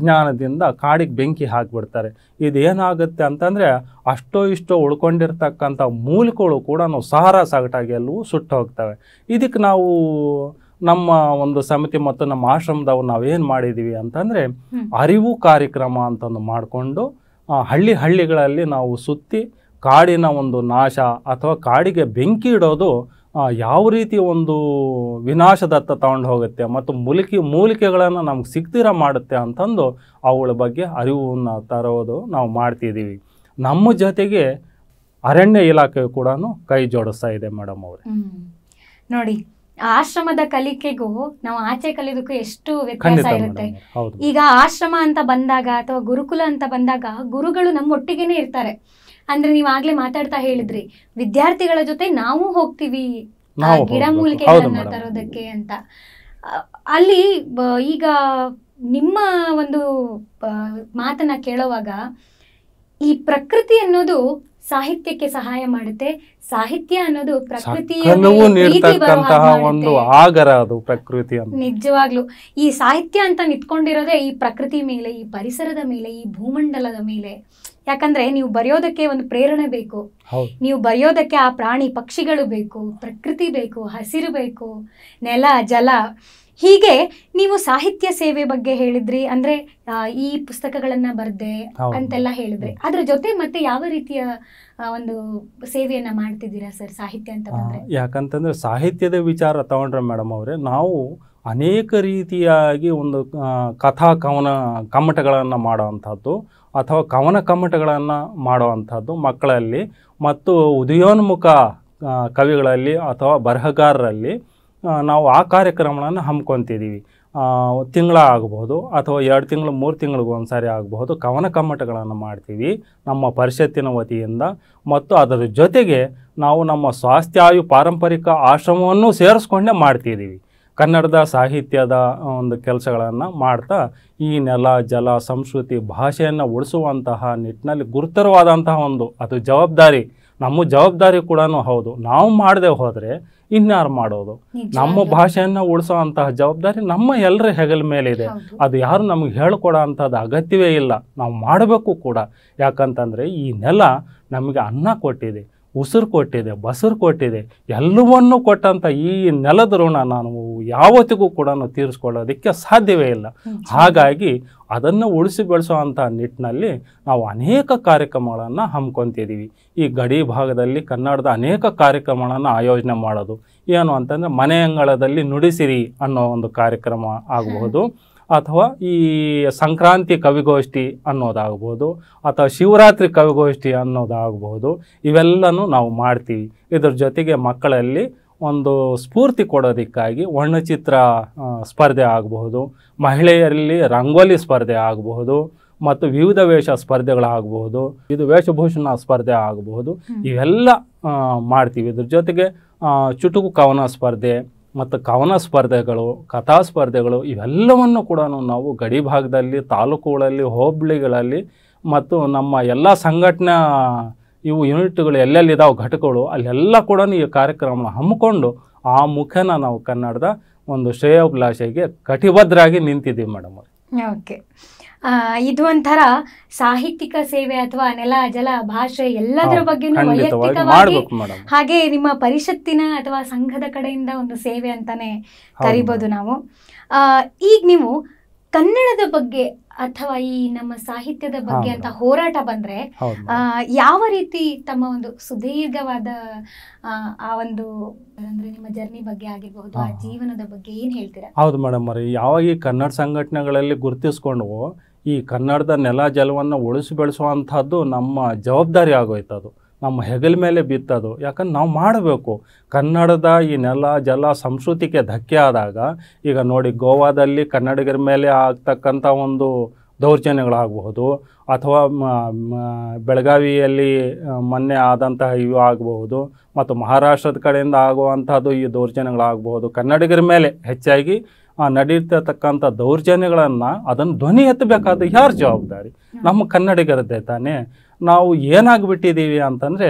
ಜ್ಞಾನದಿಂದ ಕಾಡಿಗೆ ಬೆಂಕಿ ಹಾಕಿಬಿಡ್ತಾರೆ ಇದೇನಾಗುತ್ತೆ ಅಂತಂದರೆ ಅಷ್ಟೋ ಇಷ್ಟೋ ಉಳ್ಕೊಂಡಿರ್ತಕ್ಕಂಥ ಮೂಲಿಕೆಗಳು ಕೂಡ ನಾವು ಸಹಾರ ಸಾಗಟಾಗಿ ಎಲ್ಲವೂ ಸುಟ್ಟು ಹೋಗ್ತವೆ ಇದಕ್ಕೆ ನಾವು ನಮ್ಮ ಒಂದು ಸಮಿತಿ ಮತ್ತು ನಮ್ಮ ಆಶ್ರಮದವ್ರು ನಾವೇನು ಮಾಡಿದ್ದೀವಿ ಅಂತಂದರೆ ಅರಿವು ಕಾರ್ಯಕ್ರಮ ಅಂತಂದು ಮಾಡಿಕೊಂಡು ಹಳ್ಳಿ ಹಳ್ಳಿಗಳಲ್ಲಿ ನಾವು ಸುತ್ತಿ ಕಾಡಿನ ಒಂದು ನಾಶ ಅಥವಾ ಕಾಡಿಗೆ ಬೆಂಕಿ ಇಡೋದು ಯಾವ ರೀತಿ ಒಂದು ವಿನಾಶದತ್ತ ತಗೊಂಡು ಹೋಗುತ್ತೆ ಮತ್ತು ಮೂಲಿಕೆ ಮೂಲಿಕೆಗಳನ್ನು ನಮ್ಗೆ ಸಿಗ್ತೀರ ಮಾಡುತ್ತೆ ಅಂತಂದು ಅವುಗಳ ಬಗ್ಗೆ ಅರಿವನ್ನು ತರೋದು ನಾವು ಮಾಡ್ತಿದ್ದೀವಿ ನಮ್ಮ ಜೊತೆಗೆ ಅರಣ್ಯ ಇಲಾಖೆ ಕೂಡ ಕೈ ಜೋಡಿಸ್ತಾ ಇದೆ ಮೇಡಮ್ ಅವರೇ ನೋಡಿ ಆಶ್ರಮದ ಕಲಿಕೆಗೂ ನಾವು ಆಚೆ ಕಲಿಯೋದಕ್ಕೂ ಎಷ್ಟು ವ್ಯತ್ಯಾಸ ಇರುತ್ತೆ ಈಗ ಆಶ್ರಮ ಅಂತ ಬಂದಾಗ ಅಥವಾ ಗುರುಕುಲ ಅಂತ ಬಂದಾಗ ಗುರುಗಳು ನಮ್ಮ ಒಟ್ಟಿಗೆನೆ ಇರ್ತಾರೆ ಅಂದ್ರೆ ನೀವ್ ಆಗ್ಲೇ ಮಾತಾಡ್ತಾ ಹೇಳಿದ್ರಿ ವಿದ್ಯಾರ್ಥಿಗಳ ಜೊತೆ ನಾವು ಹೋಗ್ತೀವಿ ಗಿಡ ಮೂಲಿಕೆಗಳನ್ನ ತರೋದಕ್ಕೆ ಅಂತ ಅಲ್ಲಿ ಈಗ ನಿಮ್ಮ ಒಂದು ಮಾತನ್ನ ಕೇಳುವಾಗ ಈ ಪ್ರಕೃತಿ ಅನ್ನೋದು ಸಾಹಿತ್ಯಕ್ಕೆ ಸಹಾಯ ಮಾಡುತ್ತೆ ಸಾಹಿತ್ಯ ಅನ್ನೋದು ಪ್ರಕೃತಿಯ ಒಂದು ಆಗರ ಅದು ಪ್ರಕೃತಿ ನಿಜವಾಗ್ಲು ಈ ಸಾಹಿತ್ಯ ಅಂತ ನಿಂತ್ಕೊಂಡಿರೋದೇ ಈ ಪ್ರಕೃತಿ ಮೇಲೆ ಈ ಪರಿಸರದ ಮೇಲೆ ಈ ಭೂಮಂಡಲದ ಮೇಲೆ ಯಾಕಂದ್ರೆ ನೀವು ಬರೆಯೋದಕ್ಕೆ ಒಂದು ಪ್ರೇರಣೆ ಬೇಕು ನೀವು ಬರೆಯೋದಕ್ಕೆ ಆ ಪ್ರಾಣಿ ಪಕ್ಷಿಗಳು ಬೇಕು ಪ್ರಕೃತಿ ಬೇಕು ಹಸಿರು ಬೇಕು ನೆಲ ಜಲ ಹೀಗೆ ನೀವು ಸಾಹಿತ್ಯ ಸೇವೆ ಬಗ್ಗೆ ಹೇಳಿದ್ರಿ ಅಂದ್ರೆ ಈ ಪುಸ್ತಕಗಳನ್ನ ಬರ್ದೆ ಅಂತೆಲ್ಲ ಹೇಳಿದ್ರಿ ಅದ್ರ ಜೊತೆ ಮತ್ತೆ ಯಾವ ರೀತಿಯ ಒಂದು ಸೇವೆಯನ್ನ ಮಾಡ್ತಿದ್ದೀರಾ ಸರ್ ಸಾಹಿತ್ಯ ಅಂತ ಬಂದ್ರೆ ಯಾಕಂತಂದ್ರೆ ಸಾಹಿತ್ಯದ ವಿಚಾರ ತಗೊಂಡ್ರ ಮೇಡಮ್ ಅವರೇ ನಾವು ಅನೇಕ ರೀತಿಯಾಗಿ ಒಂದು ಕಥಾ ಕವನ ಕಮ್ಮಟಗಳನ್ನು ಮಾಡುವಂತಹದ್ದು ಅಥವಾ ಕವನ ಕಮ್ಮಟಗಳನ್ನು ಮಾಡುವಂಥದ್ದು ಮಕ್ಕಳಲ್ಲಿ ಮತ್ತು ಉದಯೋನ್ಮುಖ ಕವಿಗಳಲ್ಲಿ ಅಥವಾ ಬರಹಗಾರರಲ್ಲಿ ನಾವು ಆ ಕಾರ್ಯಕ್ರಮಗಳನ್ನು ಹಮ್ಮಿಕೊತಿದ್ದೀವಿ ತಿಂಗಳ ಆಗಬಹುದು ಅಥವಾ ಎರಡು ತಿಂಗಳು ಮೂರು ತಿಂಗಳಿಗೂ ಒಂದು ಸಾರಿ ಆಗಬಹುದು ಕವನ ಕಮ್ಮಟಗಳನ್ನು ಮಾಡ್ತೀವಿ ನಮ್ಮ ಪರಿಷತ್ತಿನ ವತಿಯಿಂದ ಮತ್ತು ಅದರ ಜೊತೆಗೆ ನಾವು ನಮ್ಮ ಸ್ವಾಸ್ಥ್ಯಾಯು ಪಾರಂಪರಿಕ ಆಶ್ರಮವನ್ನು ಸೇರಿಸ್ಕೊಂಡೇ ಮಾಡ್ತಿದ್ದೀವಿ ಕನ್ನಡದ ಸಾಹಿತ್ಯದ ಒಂದು ಕೆಲಸಗಳನ್ನು ಮಾಡ್ತಾ ಈ ನೆಲ ಜಲ ಸಂಸ್ಕೃತಿ ಭಾಷೆಯನ್ನು ಉಳಿಸುವಂತಹ ನಿಟ್ಟಿನಲ್ಲಿ ಗುರುತರವಾದಂತಹ ಒಂದು ಅದು ಜವಾಬ್ದಾರಿ ನಮ್ಮ ಜವಾಬ್ದಾರಿ ಕೂಡ ಹೌದು ನಾವು ಮಾಡದೆ ಹೋದರೆ ಇನ್ಯಾರು ಮಾಡೋದು ನಮ್ಮ ಭಾಷೆಯನ್ನು ಉಳಿಸೋ ಜವಾಬ್ದಾರಿ ನಮ್ಮ ಎಲ್ಲರ ಹೆಗಲ ಮೇಲಿದೆ ಅದು ಯಾರು ನಮಗೆ ಹೇಳ್ಕೊಡೋ ಅಂಥದ್ದು ಅಗತ್ಯವೇ ಇಲ್ಲ ನಾವು ಮಾಡಬೇಕು ಕೂಡ ಯಾಕಂತಂದರೆ ಈ ನೆಲ ನಮಗೆ ಅನ್ನ ಕೊಟ್ಟಿದೆ ಉಸಿರು ಕೊಟ್ಟಿದೆ ಬಸರು ಕೊಟ್ಟಿದೆ ಎಲ್ಲವನ್ನೂ ಕೊಟ್ಟಂಥ ಈ ನೆಲದ ಋಣ ನಾನು ಯಾವತ್ತಿಗೂ ಕೂಡ ತೀರಿಸ್ಕೊಳ್ಳೋದಕ್ಕೆ ಸಾಧ್ಯವೇ ಇಲ್ಲ ಹಾಗಾಗಿ ಅದನ್ನು ಉಳಿಸಿ ಬೆಳೆಸುವಂಥ ನಿಟ್ಟಿನಲ್ಲಿ ನಾವು ಅನೇಕ ಕಾರ್ಯಕ್ರಮಗಳನ್ನು ಹಮ್ಮಿಕೊತಿದ್ದೀವಿ ಈ ಗಡಿ ಭಾಗದಲ್ಲಿ ಕನ್ನಡದ ಅನೇಕ ಕಾರ್ಯಕ್ರಮಗಳನ್ನು ಆಯೋಜನೆ ಮಾಡೋದು ಏನು ಅಂತಂದರೆ ಮನೆ ಅಂಗಳದಲ್ಲಿ ನುಡಿಸಿರಿ ಅನ್ನೋ ಒಂದು ಕಾರ್ಯಕ್ರಮ ಆಗಬಹುದು ಅಥವಾ ಈ ಸಂಕ್ರಾಂತಿ ಕವಿಗೋಷ್ಠಿ ಅನ್ನೋದಾಗ್ಬೋದು ಅಥವಾ ಶಿವರಾತ್ರಿ ಕವಿಗೋಷ್ಠಿ ಅನ್ನೋದಾಗ್ಬೋದು ಇವೆಲ್ಲನೂ ನಾವು ಮಾಡ್ತೀವಿ ಇದ್ರ ಜೊತೆಗೆ ಮಕ್ಕಳಲ್ಲಿ ಒಂದು ಸ್ಫೂರ್ತಿ ಕೊಡೋದಕ್ಕಾಗಿ ವರ್ಣಚಿತ್ರ ಸ್ಪರ್ಧೆ ಆಗಬಹುದು ಮಹಿಳೆಯರಲ್ಲಿ ರಂಗೋಲಿ ಸ್ಪರ್ಧೆ ಆಗಬಹುದು ಮತ್ತು ವಿವಿಧ ವೇಷ ಸ್ಪರ್ಧೆಗಳಾಗಬಹುದು ಇದು ವೇಷಭೂಷಣ ಸ್ಪರ್ಧೆ ಆಗಬಹುದು ಇವೆಲ್ಲ ಮಾಡ್ತೀವಿ ಇದ್ರ ಜೊತೆಗೆ ಚುಟುಕು ಕವನ ಸ್ಪರ್ಧೆ ಮತ್ತು ಕವನ ಸ್ಪರ್ಧೆಗಳು ಕಥಾ ಸ್ಪರ್ಧೆಗಳು ಇವೆಲ್ಲವನ್ನು ಕೂಡ ನಾವು ಗಡಿ ಭಾಗದಲ್ಲಿ ತಾಲೂಕುಗಳಲ್ಲಿ ಹೋಬಳಿಗಳಲ್ಲಿ ಮತ್ತು ನಮ್ಮ ಎಲ್ಲ ಸಂಘಟನೆ ಇವು ಯೂನಿಟ್ಗಳು ಎಲ್ಲೆಲ್ಲಿದ್ದಾವೆ ಘಟಕಗಳು ಅಲ್ಲೆಲ್ಲ ಕೂಡ ಈ ಕಾರ್ಯಕ್ರಮ ಹಮ್ಮಿಕೊಂಡು ಆ ಮುಖೇನ ನಾವು ಕನ್ನಡದ ಒಂದು ಶ್ರೇಯೋಭಿಲಾಷೆಗೆ ಕಟಿಬದ್ಧರಾಗಿ ನಿಂತಿದ್ದೀವಿ ಮೇಡಮ್ ಓಕೆ ಇದು ಒಂಥರ ಸಾಹಿತ್ಯಿಕ ಸೇವೆ ಅಥವಾ ನೆಲ ಜಲ ಭಾಷೆ ಎಲ್ಲದರ ಬಗ್ಗೆ ವೈಯಕ್ತಿಕವಾಗಿ ಹಾಗೆ ನಿಮ್ಮ ಪರಿಷತ್ತಿನ ಅಥವಾ ಸಂಘದ ಕಡೆಯಿಂದ ಒಂದು ಸೇವೆ ಅಂತಾನೆ ಕರಿಬಹುದು ನಾವು ಈಗ ನೀವು ಕನ್ನಡದ ಬಗ್ಗೆ ಅಥವಾ ಈ ನಮ್ಮ ಸಾಹಿತ್ಯದ ಬಗ್ಗೆ ಅಂತ ಹೋರಾಟ ಬಂದ್ರೆ ಯಾವ ರೀತಿ ತಮ್ಮ ಒಂದು ಸುದೀರ್ಘವಾದ ಆ ಒಂದು ಅಂದ್ರೆ ನಿಮ್ಮ ಜರ್ನಿ ಬಗ್ಗೆ ಆಗಿರಬಹುದು ಆ ಜೀವನದ ಬಗ್ಗೆ ಏನ್ ಹೇಳ್ತೀರಾ ಹೌದು ಮೇಡಮ್ ಯಾವಾಗ ಈ ಕನ್ನಡ ಸಂಘಟನೆಗಳಲ್ಲಿ ಗುರುತಿಸ್ಕೊಂಡು ಈ ಕನ್ನಡದ ನೆಲ ಜಲವನ್ನು ಉಳಿಸಿ ಬೆಳೆಸುವಂಥದ್ದು ನಮ್ಮ ಜವಾಬ್ದಾರಿ ಆಗೋಯ್ತದು ನಮ್ಮ ಹೆಗಲ ಮೇಲೆ ಬಿತ್ತದು ಯಾಕಂದ್ರೆ ನಾವು ಮಾಡಬೇಕು ಕನ್ನಡದ ಈ ನೆಲ ಜಲ ಸಂಸ್ಕೃತಿಗೆ ಧಕ್ಕೆ ಆದಾಗ ಈಗ ನೋಡಿ ಗೋವಾದಲ್ಲಿ ಕನ್ನಡಿಗರ ಮೇಲೆ ಆಗ್ತಕ್ಕಂಥ ಒಂದು ದೌರ್ಜನ್ಯಗಳಾಗಬಹುದು ಅಥವಾ ಬೆಳಗಾವಿಯಲ್ಲಿ ಮೊನ್ನೆ ಆದಂತಹ ಇವು ಆಗಬಹುದು ಮತ್ತು ಮಹಾರಾಷ್ಟ್ರದ ಕಡೆಯಿಂದ ಆಗುವಂಥದ್ದು ಈ ದೌರ್ಜನ್ಯಗಳಾಗಬಹುದು ಕನ್ನಡಿಗರ ಮೇಲೆ ಹೆಚ್ಚಾಗಿ ನಡೀತಿರ್ತಕ್ಕಂಥ ದೌರ್ಜನ್ಯಗಳನ್ನು ಅದನ್ನು ಧ್ವನಿ ಎತ್ತಬೇಕಾದ ಯಾರು ಜವಾಬ್ದಾರಿ ನಮ್ಮ ಕನ್ನಡಿಗರದ್ದೇ ತಾನೇ ನಾವು ಏನಾಗಿಬಿಟ್ಟಿದ್ದೀವಿ ಅಂತಂದರೆ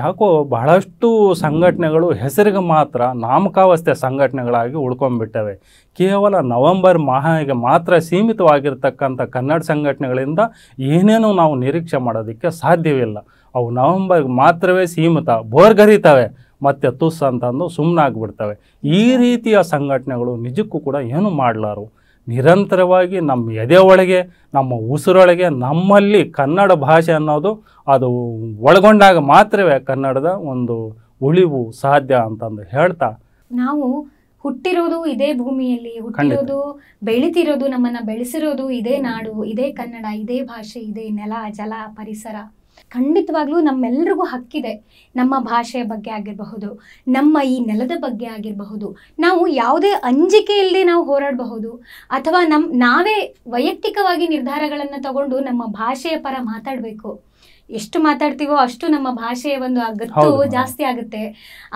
ಯಾಕೋ ಬಹಳಷ್ಟು ಸಂಘಟನೆಗಳು ಹೆಸರಿಗೆ ಮಾತ್ರ ನಾಮಕಾವಸ್ಥೆ ಸಂಘಟನೆಗಳಾಗಿ ಉಳ್ಕೊಂಡ್ಬಿಟ್ಟವೆ ಕೇವಲ ನವೆಂಬರ್ ಮಾಹಿಗೆ ಮಾತ್ರ ಸೀಮಿತವಾಗಿರ್ತಕ್ಕಂಥ ಕನ್ನಡ ಸಂಘಟನೆಗಳಿಂದ ಏನೇನೂ ನಾವು ನಿರೀಕ್ಷೆ ಮಾಡೋದಕ್ಕೆ ಸಾಧ್ಯವಿಲ್ಲ ಅವು ನವೆಂಬರ್ಗೆ ಮಾತ್ರವೇ ಸೀಮಿತ ಬೋರ್ಗರಿತವೆ ಮತ್ತೆ ತುಸ್ ಅಂತಂದು ಸುಮ್ಮನಾಗ್ಬಿಡ್ತವೆ ಈ ರೀತಿಯ ಸಂಘಟನೆಗಳು ನಿಜಕ್ಕೂ ಕೂಡ ಏನು ಮಾಡಲಾರು ನಿರಂತರವಾಗಿ ನಮ್ಮ ಎದೆ ಒಳಗೆ ನಮ್ಮ ಉಸಿರೊಳಗೆ ನಮ್ಮಲ್ಲಿ ಕನ್ನಡ ಭಾಷೆ ಅನ್ನೋದು ಅದು ಒಳಗೊಂಡಾಗ ಮಾತ್ರವೇ ಕನ್ನಡದ ಒಂದು ಉಳಿವು ಸಾಧ್ಯ ಅಂತಂದು ಹೇಳ್ತಾ ನಾವು ಹುಟ್ಟಿರೋದು ಇದೇ ಭೂಮಿಯಲ್ಲಿ ಹುಟ್ಟಿರೋದು ಬೆಳಿತಿರೋದು ನಮ್ಮನ್ನ ಬೆಳೆಸಿರೋದು ಇದೇ ನಾಡು ಇದೇ ಕನ್ನಡ ಇದೇ ಭಾಷೆ ಇದೇ ನೆಲ ಜಲ ಪರಿಸರ ಖಂಡಿತವಾಗ್ಲೂ ನಮ್ಮೆಲ್ರಿಗೂ ಹಕ್ಕಿದೆ ನಮ್ಮ ಭಾಷೆಯ ಬಗ್ಗೆ ಆಗಿರಬಹುದು ನಮ್ಮ ಈ ನೆಲದ ಬಗ್ಗೆ ಆಗಿರಬಹುದು ನಾವು ಯಾವುದೇ ಅಂಜಿಕೆ ಇಲ್ಲದೆ ನಾವು ಹೋರಾಡಬಹುದು ಅಥವಾ ನಮ್ಮ ನಾವೇ ವೈಯಕ್ತಿಕವಾಗಿ ನಿರ್ಧಾರಗಳನ್ನು ತಗೊಂಡು ನಮ್ಮ ಭಾಷೆಯ ಪರ ಮಾತಾಡಬೇಕು ಎಷ್ಟು ಮಾತಾಡ್ತೀವೋ ಅಷ್ಟು ನಮ್ಮ ಭಾಷೆಯ ಒಂದು ಅಗತ್ತು ಜಾಸ್ತಿ ಆಗುತ್ತೆ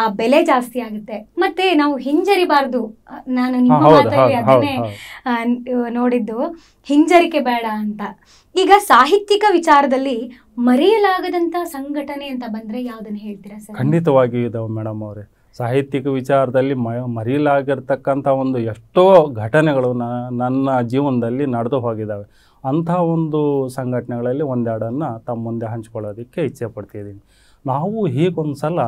ಆ ಬೆಲೆ ಜಾಸ್ತಿ ಆಗುತ್ತೆ ಮತ್ತೆ ನಾವು ಹಿಂಜರಿಬಾರ್ದು ನಾನು ನಿಮ್ಮ ಮಾತಲ್ಲಿ ಅದನ್ನೇ ನೋಡಿದ್ದು ಹಿಂಜರಿಕೆ ಬೇಡ ಅಂತ ಈಗ ಸಾಹಿತ್ಯಿಕ ವಿಚಾರದಲ್ಲಿ ಮರೆಯಲಾಗದಂತ ಸಂಘಟನೆ ಅಂತ ಬಂದ್ರೆ ಯಾವ್ದನ್ನ ಹೇಳ್ತೀರಾ ಸರ್ ಖಂಡಿತವಾಗಿಯೂ ಇದಾವೆ ಮೇಡಮ್ ಅವರೇ ಸಾಹಿತ್ಯಿಕ ವಿಚಾರದಲ್ಲಿ ಮರೆಯಲಾಗಿರ್ತಕ್ಕಂಥ ಒಂದು ಎಷ್ಟೋ ಘಟನೆಗಳು ನನ್ನ ಜೀವನದಲ್ಲಿ ನಡೆದು ಹೋಗಿದ್ದಾವೆ ಅಂಥ ಒಂದು ಸಂಘಟನೆಗಳಲ್ಲಿ ಒಂದೆರಡನ್ನು ತಮ್ಮ ಮುಂದೆ ಹಂಚಿಕೊಳ್ಳೋದಕ್ಕೆ ಇಚ್ಛೆ ಪಡ್ತಿದ್ದೀನಿ ನಾವು ಹೀಗೊಂದು ಸಲ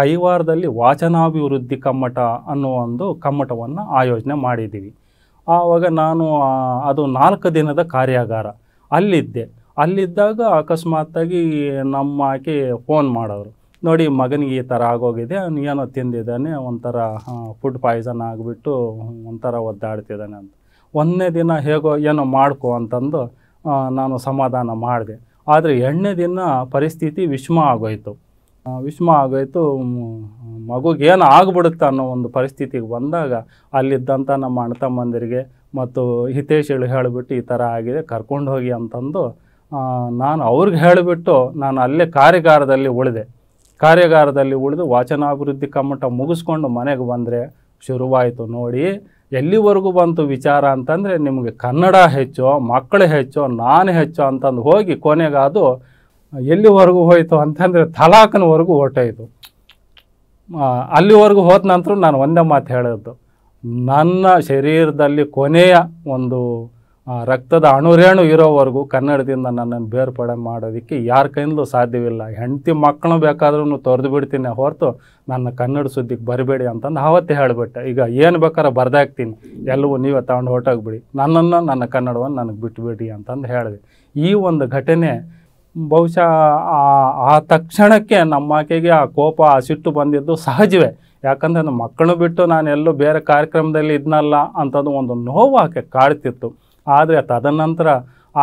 ಕೈವಾರದಲ್ಲಿ ವಾಚನಾಭಿವೃದ್ಧಿ ಕಮ್ಮಟ ಅನ್ನೋ ಒಂದು ಕಮ್ಮಟವನ್ನು ಆಯೋಜನೆ ಮಾಡಿದ್ದೀವಿ ಆವಾಗ ನಾನು ಅದು ನಾಲ್ಕು ದಿನದ ಕಾರ್ಯಾಗಾರ ಅಲ್ಲಿದ್ದೆ ಅಲ್ಲಿದ್ದಾಗ ಅಕಸ್ಮಾತ್ತಾಗಿ ನಮ್ಮ ಆಕೆ ಫೋನ್ ಮಾಡೋರು ನೋಡಿ ಮಗನಿಗೆ ಈ ಥರ ಆಗೋಗಿದೆ ಅವ್ನು ಏನೋ ತಿಂದಿದ್ದಾನೆ ಒಂಥರ ಫುಡ್ ಪಾಯ್ಸನ್ ಆಗಿಬಿಟ್ಟು ಒಂಥರ ಒದ್ದಾಡ್ತಿದ್ದಾನೆ ಅಂತ ಒಂದನೇ ದಿನ ಹೇಗೋ ಏನೋ ಮಾಡ್ಕೋ ಅಂತಂದು ನಾನು ಸಮಾಧಾನ ಮಾಡಿದೆ ಆದರೆ ಎರಡನೇ ದಿನ ಪರಿಸ್ಥಿತಿ ವಿಷಮ ಆಗೋಯಿತು ವಿಷಮ ಆಗೋಯಿತು ಮಗುಗೇನು ಆಗ್ಬಿಡುತ್ತೆ ಅನ್ನೋ ಒಂದು ಪರಿಸ್ಥಿತಿಗೆ ಬಂದಾಗ ಅಲ್ಲಿದ್ದಂಥ ನಮ್ಮ ಅಣ್ಣ ತಮ್ಮಂದಿರಿಗೆ ಮತ್ತು ಹಿತೇಶ್ ಹೇಳಿಬಿಟ್ಟು ಈ ಥರ ಆಗಿದೆ ಕರ್ಕೊಂಡು ಹೋಗಿ ಅಂತಂದು ನಾನು ಅವ್ರಿಗೆ ಹೇಳಿಬಿಟ್ಟು ನಾನು ಅಲ್ಲೇ ಕಾರ್ಯಾಗಾರದಲ್ಲಿ ಉಳಿದೆ ಕಾರ್ಯಾಗಾರದಲ್ಲಿ ಉಳಿದು ವಾಚನಾಭಿವೃದ್ಧಿ ಕಮ್ಮಟ ಮುಗಿಸ್ಕೊಂಡು ಮನೆಗೆ ಬಂದರೆ ಶುರುವಾಯಿತು ನೋಡಿ ಎಲ್ಲಿವರೆಗೂ ಬಂತು ವಿಚಾರ ಅಂತಂದರೆ ನಿಮಗೆ ಕನ್ನಡ ಹೆಚ್ಚು ಮಕ್ಕಳು ಹೆಚ್ಚು ನಾನು ಹೆಚ್ಚು ಅಂತಂದು ಹೋಗಿ ಕೊನೆಗೆ ಅದು ಎಲ್ಲಿವರೆಗೂ ಹೋಯಿತು ಅಂತಂದರೆ ತಲಾಕನವರೆಗೂ ಹೊಟ್ಟೋಯ್ತು ಅಲ್ಲಿವರೆಗೂ ಹೋದ ನಂತರ ನಾನು ಒಂದೇ ಮಾತು ಹೇಳಿದ್ದು ನನ್ನ ಶರೀರದಲ್ಲಿ ಕೊನೆಯ ಒಂದು ರಕ್ತದ ಅಣುರೇಣು ಇರೋವರೆಗೂ ಕನ್ನಡದಿಂದ ನನ್ನನ್ನು ಬೇರ್ಪಡೆ ಮಾಡೋದಕ್ಕೆ ಯಾರ ಕೈಯಿಂದಲೂ ಸಾಧ್ಯವಿಲ್ಲ ಹೆಂಡತಿ ಮಕ್ಕಳು ಬೇಕಾದ್ರೂ ತೊರೆದು ಬಿಡ್ತೀನಿ ಹೊರತು ನನ್ನ ಕನ್ನಡ ಸುದ್ದಿಗೆ ಬರಬೇಡಿ ಅಂತಂದು ಆವತ್ತೇ ಹೇಳಿಬಿಟ್ಟೆ ಈಗ ಏನು ಬೇಕಾರ ಬರ್ದಾಕ್ತೀನಿ ಎಲ್ಲವೂ ನೀವೇ ತಗೊಂಡು ಹೊರಟಾಗ್ಬಿಡಿ ನನ್ನನ್ನು ನನ್ನ ಕನ್ನಡವನ್ನು ನನಗೆ ಬಿಟ್ಟುಬಿಡಿ ಅಂತಂದು ಹೇಳಿದೆ ಈ ಒಂದು ಘಟನೆ ಬಹುಶಃ ಆ ತಕ್ಷಣಕ್ಕೆ ನಮ್ಮ ಆಕೆಗೆ ಆ ಕೋಪ ಆ ಸಿಟ್ಟು ಬಂದಿದ್ದು ಸಹಜವೇ ಯಾಕಂದರೆ ಮಕ್ಕಳು ಬಿಟ್ಟು ನಾನು ಎಲ್ಲೂ ಬೇರೆ ಕಾರ್ಯಕ್ರಮದಲ್ಲಿ ಇದ್ನಲ್ಲ ಅಂತಂದು ಒಂದು ನೋವು ಆಕೆ ಕಾಡ್ತಿತ್ತು ಆದರೆ ತದನಂತರ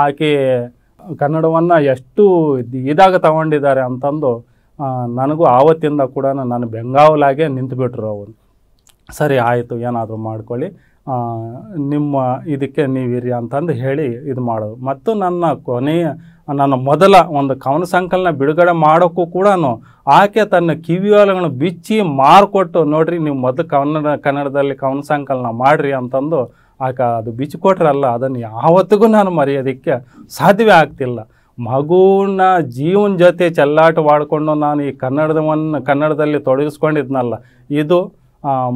ಆಕೆ ಕನ್ನಡವನ್ನು ಎಷ್ಟು ಇದಾಗ ತಗೊಂಡಿದ್ದಾರೆ ಅಂತಂದು ನನಗೂ ಆವತ್ತಿಂದ ಕೂಡ ನಾನು ಬೆಂಗಾವಲಾಗೆ ನಿಂತುಬಿಟ್ರು ಅವರು ಸರಿ ಆಯಿತು ಏನಾದರೂ ಮಾಡ್ಕೊಳ್ಳಿ ನಿಮ್ಮ ಇದಕ್ಕೆ ನೀವಿರಿ ಅಂತಂದು ಹೇಳಿ ಇದು ಮಾಡೋದು ಮತ್ತು ನನ್ನ ಕೊನೆಯ ನನ್ನ ಮೊದಲ ಒಂದು ಕವನ ಸಂಕಲನ ಬಿಡುಗಡೆ ಮಾಡೋಕ್ಕೂ ಕೂಡ ಆಕೆ ತನ್ನ ಕಿವಿಯೋಲಗಳನ್ನು ಬಿಚ್ಚಿ ಮಾರ್ಕೊಟ್ಟು ನೋಡ್ರಿ ನೀವು ಮೊದಲು ಕನ್ನಡ ಕನ್ನಡದಲ್ಲಿ ಕವನ ಸಂಕಲನ ಮಾಡಿರಿ ಅಂತಂದು ಆಕ ಅದು ಬಿಚ್ಚಿಕೊಟ್ರಲ್ಲ ಅದನ್ನು ಯಾವತ್ತಿಗೂ ನಾನು ಮರೆಯೋದಕ್ಕೆ ಸಾಧ್ಯವೇ ಆಗ್ತಿಲ್ಲ ಮಗುವಿನ ಜೀವನ ಜೊತೆ ಚೆಲ್ಲಾಟವಾಡಿಕೊಂಡು ನಾನು ಈ ಕನ್ನಡವನ್ನು ಕನ್ನಡದಲ್ಲಿ ತೊಡಗಿಸ್ಕೊಂಡಿದ್ನಲ್ಲ ಇದು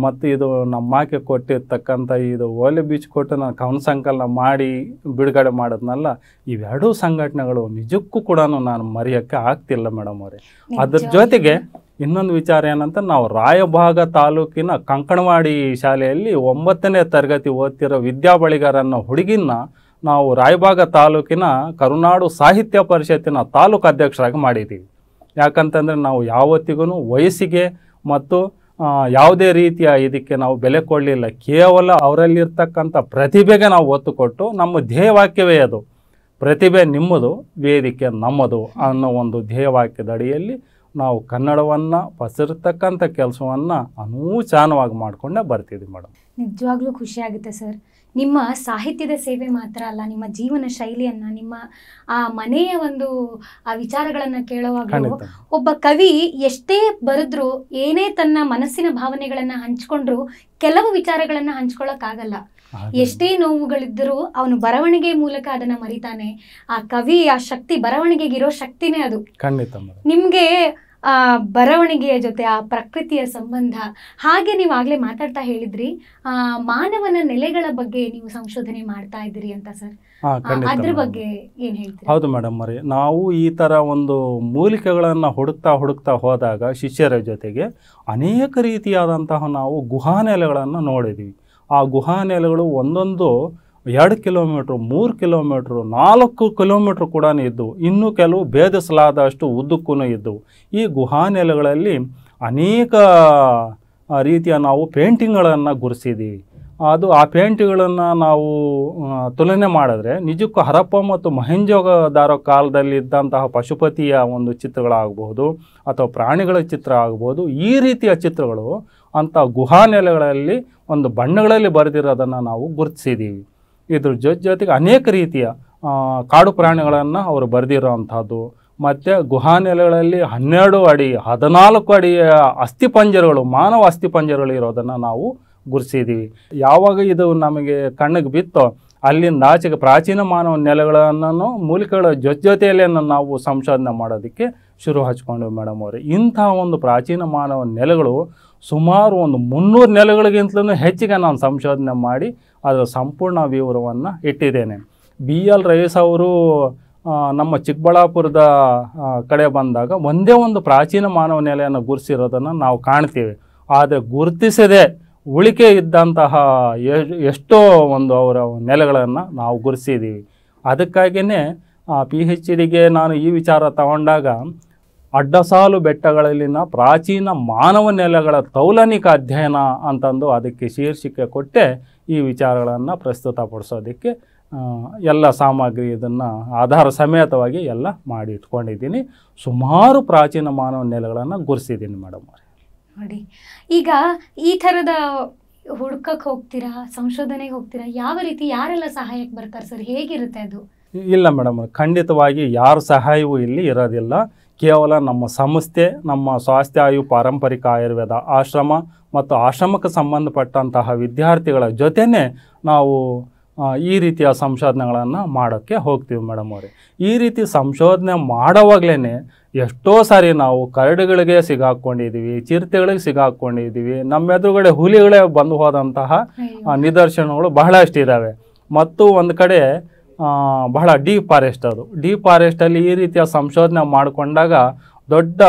ಮತ್ತು ಇದು ನಮ್ಮಾಕೆ ಕೊಟ್ಟಿರ್ತಕ್ಕಂಥ ಇದು ಓಲೆ ಬೀಚ್ ಕೊಟ್ಟು ನಾನು ಕವನ ಸಂಕಲನ ಮಾಡಿ ಬಿಡುಗಡೆ ಮಾಡೋದ್ನಲ್ಲ ಇವೆರಡೂ ಸಂಘಟನೆಗಳು ನಿಜಕ್ಕೂ ಕೂಡ ನಾನು ಮರೆಯೋಕ್ಕೆ ಆಗ್ತಿಲ್ಲ ಮೇಡಮ್ ಅವರೇ ಅದ್ರ ಜೊತೆಗೆ ಇನ್ನೊಂದು ವಿಚಾರ ಏನಂತ ನಾವು ರಾಯಭಾಗ ತಾಲೂಕಿನ ಕಂಕಣವಾಡಿ ಶಾಲೆಯಲ್ಲಿ ಒಂಬತ್ತನೇ ತರಗತಿ ಓದ್ತಿರೋ ವಿದ್ಯಾ ಹುಡುಗಿನ ನಾವು ರಾಯಭಾಗ ತಾಲೂಕಿನ ಕರುನಾಡು ಸಾಹಿತ್ಯ ಪರಿಷತ್ತಿನ ತಾಲೂಕು ಅಧ್ಯಕ್ಷರಾಗಿ ಮಾಡಿದ್ದೀವಿ ಯಾಕಂತಂದರೆ ನಾವು ಯಾವತ್ತಿಗೂ ವಯಸ್ಸಿಗೆ ಮತ್ತು ಯಾವುದೇ ರೀತಿಯ ಇದಕ್ಕೆ ನಾವು ಬೆಲೆ ಕೊಡಲಿಲ್ಲ ಕೇವಲ ಅವರಲ್ಲಿರ್ತಕ್ಕಂಥ ಪ್ರತಿಭೆಗೆ ನಾವು ಒತ್ತು ಕೊಟ್ಟು ನಮ್ಮ ಧ್ಯೇಯವಾಕ್ಯವೇ ಅದು ಪ್ರತಿಭೆ ನಿಮ್ಮದು ವೇದಿಕೆ ನಮ್ಮದು ಅನ್ನೋ ಒಂದು ಧ್ಯೇಯವಾಕ್ಯದ ಅಡಿಯಲ್ಲಿ ನಾವು ಕನ್ನಡವನ್ನ ಪಸರ್ತಕ್ಕಂಥ ಕೆಲಸವನ್ನ ಅನೂಚಾನವಾಗಿ ಮಾಡಿಕೊಂಡೇ ಬರ್ತಿದ್ವಿ ಮೇಡಮ್ ನಿಜವಾಗ್ಲೂ ಖುಷಿಯಾಗುತ್ತೆ ಸರ್ ನಿಮ್ಮ ಸಾಹಿತ್ಯದ ಸೇವೆ ಮಾತ್ರ ಅಲ್ಲ ನಿಮ್ಮ ಜೀವನ ಶೈಲಿಯನ್ನ ನಿಮ್ಮ ಆ ಮನೆಯ ಒಂದು ಆ ವಿಚಾರಗಳನ್ನು ಕೇಳುವಾಗ ಒಬ್ಬ ಕವಿ ಎಷ್ಟೇ ಬರೆದ್ರು ಏನೇ ತನ್ನ ಮನಸ್ಸಿನ ಭಾವನೆಗಳನ್ನ ಹಂಚ್ಕೊಂಡ್ರು ಕೆಲವು ವಿಚಾರಗಳನ್ನು ಆಗಲ್ಲ ಎಷ್ಟೇ ನೋವುಗಳಿದ್ರು ಅವನು ಬರವಣಿಗೆ ಮೂಲಕ ಅದನ್ನ ಮರಿತಾನೆ ಆ ಕವಿ ಆ ಶಕ್ತಿ ಬರವಣಿಗೆಗಿರೋ ಶಕ್ತಿನೇ ಅದು ಖಂಡಿತ ನಿಮ್ಗೆ ಬರವಣಿಗೆಯ ಜೊತೆ ಆ ಪ್ರಕೃತಿಯ ಸಂಬಂಧ ಹಾಗೆ ನೀವು ಆಗಲೇ ಮಾತಾಡ್ತಾ ಹೇಳಿದ್ರಿ ಆ ಮಾನವನ ನೆಲೆಗಳ ಬಗ್ಗೆ ನೀವು ಸಂಶೋಧನೆ ಮಾಡ್ತಾ ಇದ್ದೀರಿ ಅಂತ ಸರ್ ಅದ್ರ ಬಗ್ಗೆ ಏನ್ ಹೇಳ್ತೀರಿ ಹೌದು ಮೇಡಮ್ ಮರಿ ನಾವು ಈ ತರ ಒಂದು ಮೂಲಿಕೆಗಳನ್ನ ಹುಡುಕ್ತಾ ಹುಡುಕ್ತಾ ಹೋದಾಗ ಶಿಷ್ಯರ ಜೊತೆಗೆ ಅನೇಕ ರೀತಿಯಾದಂತಹ ನಾವು ಗುಹಾ ನೆಲೆಗಳನ್ನ ನೋಡಿದ್ವಿ ಆ ಗುಹಾ ನೆಲೆಗಳು ಒಂದೊಂದು ಎರಡು ಕಿಲೋಮೀಟ್ರು ಮೂರು ಕಿಲೋಮೀಟ್ರು ನಾಲ್ಕು ಕಿಲೋಮೀಟ್ರ್ ಕೂಡ ಇದ್ದವು ಇನ್ನೂ ಕೆಲವು ಭೇದಿಸಲಾದಷ್ಟು ಉದ್ದಕ್ಕೂ ಇದ್ದವು ಈ ನೆಲೆಗಳಲ್ಲಿ ಅನೇಕ ರೀತಿಯ ನಾವು ಪೇಂಟಿಂಗ್ಗಳನ್ನು ಗುರುಸಿದ್ದೀವಿ ಅದು ಆ ಪೇಂಟಿಂಗ್ಗಳನ್ನು ನಾವು ತುಲನೆ ಮಾಡಿದ್ರೆ ನಿಜಕ್ಕೂ ಹರಪ್ಪ ಮತ್ತು ಮಹೇಂಜೋಗದಾರ ಕಾಲದಲ್ಲಿ ಇದ್ದಂತಹ ಪಶುಪತಿಯ ಒಂದು ಚಿತ್ರಗಳಾಗಬಹುದು ಅಥವಾ ಪ್ರಾಣಿಗಳ ಚಿತ್ರ ಆಗಬಹುದು ಈ ರೀತಿಯ ಚಿತ್ರಗಳು ಅಂಥ ಗುಹಾ ನೆಲೆಗಳಲ್ಲಿ ಒಂದು ಬಣ್ಣಗಳಲ್ಲಿ ಬರೆದಿರೋದನ್ನು ನಾವು ಗುರುತಿಸಿದ್ದೀವಿ ಇದ್ರ ಜೊತೆ ಜೊತೆಗೆ ಅನೇಕ ರೀತಿಯ ಕಾಡು ಪ್ರಾಣಿಗಳನ್ನು ಅವರು ಬರೆದಿರೋ ಅಂಥದ್ದು ಮತ್ತು ನೆಲೆಗಳಲ್ಲಿ ಹನ್ನೆರಡು ಅಡಿ ಹದಿನಾಲ್ಕು ಅಡಿಯ ಅಸ್ಥಿಪಂಜರಗಳು ಮಾನವ ಅಸ್ಥಿಪಂಜರಗಳು ಇರೋದನ್ನು ನಾವು ಗುರುಸಿದ್ದೀವಿ ಯಾವಾಗ ಇದು ನಮಗೆ ಕಣ್ಣಿಗೆ ಬಿತ್ತೋ ಅಲ್ಲಿಂದ ಆಚೆಗೆ ಪ್ರಾಚೀನ ಮಾನವ ನೆಲೆಗಳನ್ನು ಮೂಲಿಕೆಗಳ ಜೊತೆ ಜೊತೆಯಲ್ಲೇ ನಾವು ಸಂಶೋಧನೆ ಮಾಡೋದಕ್ಕೆ ಶುರು ಹಚ್ಕೊಂಡ್ವಿ ಮೇಡಮ್ ಅವರು ಇಂಥ ಒಂದು ಪ್ರಾಚೀನ ಮಾನವ ನೆಲೆಗಳು ಸುಮಾರು ಒಂದು ಮುನ್ನೂರು ನೆಲೆಗಳಿಗಿಂತಲೂ ಹೆಚ್ಚಿಗೆ ನಾನು ಸಂಶೋಧನೆ ಮಾಡಿ ಅದರ ಸಂಪೂರ್ಣ ವಿವರವನ್ನು ಇಟ್ಟಿದ್ದೇನೆ ಬಿ ಎಲ್ ರೈಸ್ ಅವರು ನಮ್ಮ ಚಿಕ್ಕಬಳ್ಳಾಪುರದ ಕಡೆ ಬಂದಾಗ ಒಂದೇ ಒಂದು ಪ್ರಾಚೀನ ಮಾನವ ನೆಲೆಯನ್ನು ಗುರುತಿಸಿರೋದನ್ನು ನಾವು ಕಾಣ್ತೀವಿ ಆದರೆ ಗುರುತಿಸದೆ ಉಳಿಕೆ ಇದ್ದಂತಹ ಎಷ್ಟೋ ಒಂದು ಅವರ ನೆಲೆಗಳನ್ನು ನಾವು ಗುರುತಿಸಿದ್ದೀವಿ ಅದಕ್ಕಾಗಿಯೇ ಪಿ ಹೆಚ್ ಡಿಗೆ ನಾನು ಈ ವಿಚಾರ ತಗೊಂಡಾಗ ಅಡ್ಡಸಾಲು ಬೆಟ್ಟಗಳಲ್ಲಿನ ಪ್ರಾಚೀನ ಮಾನವ ನೆಲೆಗಳ ತೌಲನಿಕ ಅಧ್ಯಯನ ಅಂತಂದು ಅದಕ್ಕೆ ಶೀರ್ಷಿಕೆ ಕೊಟ್ಟೆ ಈ ವಿಚಾರಗಳನ್ನು ಪ್ರಸ್ತುತಪಡಿಸೋದಕ್ಕೆ ಎಲ್ಲ ಸಾಮಗ್ರಿ ಇದನ್ನು ಆಧಾರ ಸಮೇತವಾಗಿ ಎಲ್ಲ ಮಾಡಿ ಇಟ್ಕೊಂಡಿದ್ದೀನಿ ಸುಮಾರು ಪ್ರಾಚೀನ ಮಾನವ ನೆಲೆಗಳನ್ನು ಗುರ್ಸಿದ್ದೀನಿ ಮೇಡಮ್ ನೋಡಿ ಈಗ ಈ ಥರದ ಹುಡುಕಕ್ಕೆ ಹೋಗ್ತೀರಾ ಸಂಶೋಧನೆಗೆ ಹೋಗ್ತೀರಾ ಯಾವ ರೀತಿ ಯಾರೆಲ್ಲ ಸಹಾಯಕ್ಕೆ ಬರ್ತಾರೆ ಸರ್ ಹೇಗಿರುತ್ತೆ ಅದು ಇಲ್ಲ ಮೇಡಮ್ ಖಂಡಿತವಾಗಿ ಯಾರ ಸಹಾಯವೂ ಇಲ್ಲಿ ಇರೋದಿಲ್ಲ ಕೇವಲ ನಮ್ಮ ಸಂಸ್ಥೆ ನಮ್ಮ ಸ್ವಾಸ್ಥ್ಯಾಯು ಪಾರಂಪರಿಕ ಆಯುರ್ವೇದ ಆಶ್ರಮ ಮತ್ತು ಆಶ್ರಮಕ್ಕೆ ಸಂಬಂಧಪಟ್ಟಂತಹ ವಿದ್ಯಾರ್ಥಿಗಳ ಜೊತೆಯೇ ನಾವು ಈ ರೀತಿಯ ಸಂಶೋಧನೆಗಳನ್ನು ಮಾಡೋಕ್ಕೆ ಹೋಗ್ತೀವಿ ಮೇಡಮ್ ಅವರೇ ಈ ರೀತಿ ಸಂಶೋಧನೆ ಮಾಡೋವಾಗಲೇ ಎಷ್ಟೋ ಸಾರಿ ನಾವು ಕರಡುಗಳಿಗೆ ಸಿಗಾಕ್ಕೊಂಡಿದ್ದೀವಿ ಚಿರತೆಗಳಿಗೆ ಸಿಗಾಕ್ಕೊಂಡಿದ್ದೀವಿ ನಮ್ಮ ಎದುರುಗಡೆ ಹುಲಿಗಳೇ ಬಂದು ಹೋದಂತಹ ನಿದರ್ಶನಗಳು ಬಹಳಷ್ಟು ಇದ್ದಾವೆ ಮತ್ತು ಒಂದು ಕಡೆ ಬಹಳ ಡೀಪ್ ಫಾರೆಸ್ಟ್ ಅದು ಡೀಪ್ ಫಾರೆಸ್ಟಲ್ಲಿ ಈ ರೀತಿಯ ಸಂಶೋಧನೆ ಮಾಡಿಕೊಂಡಾಗ ದೊಡ್ಡ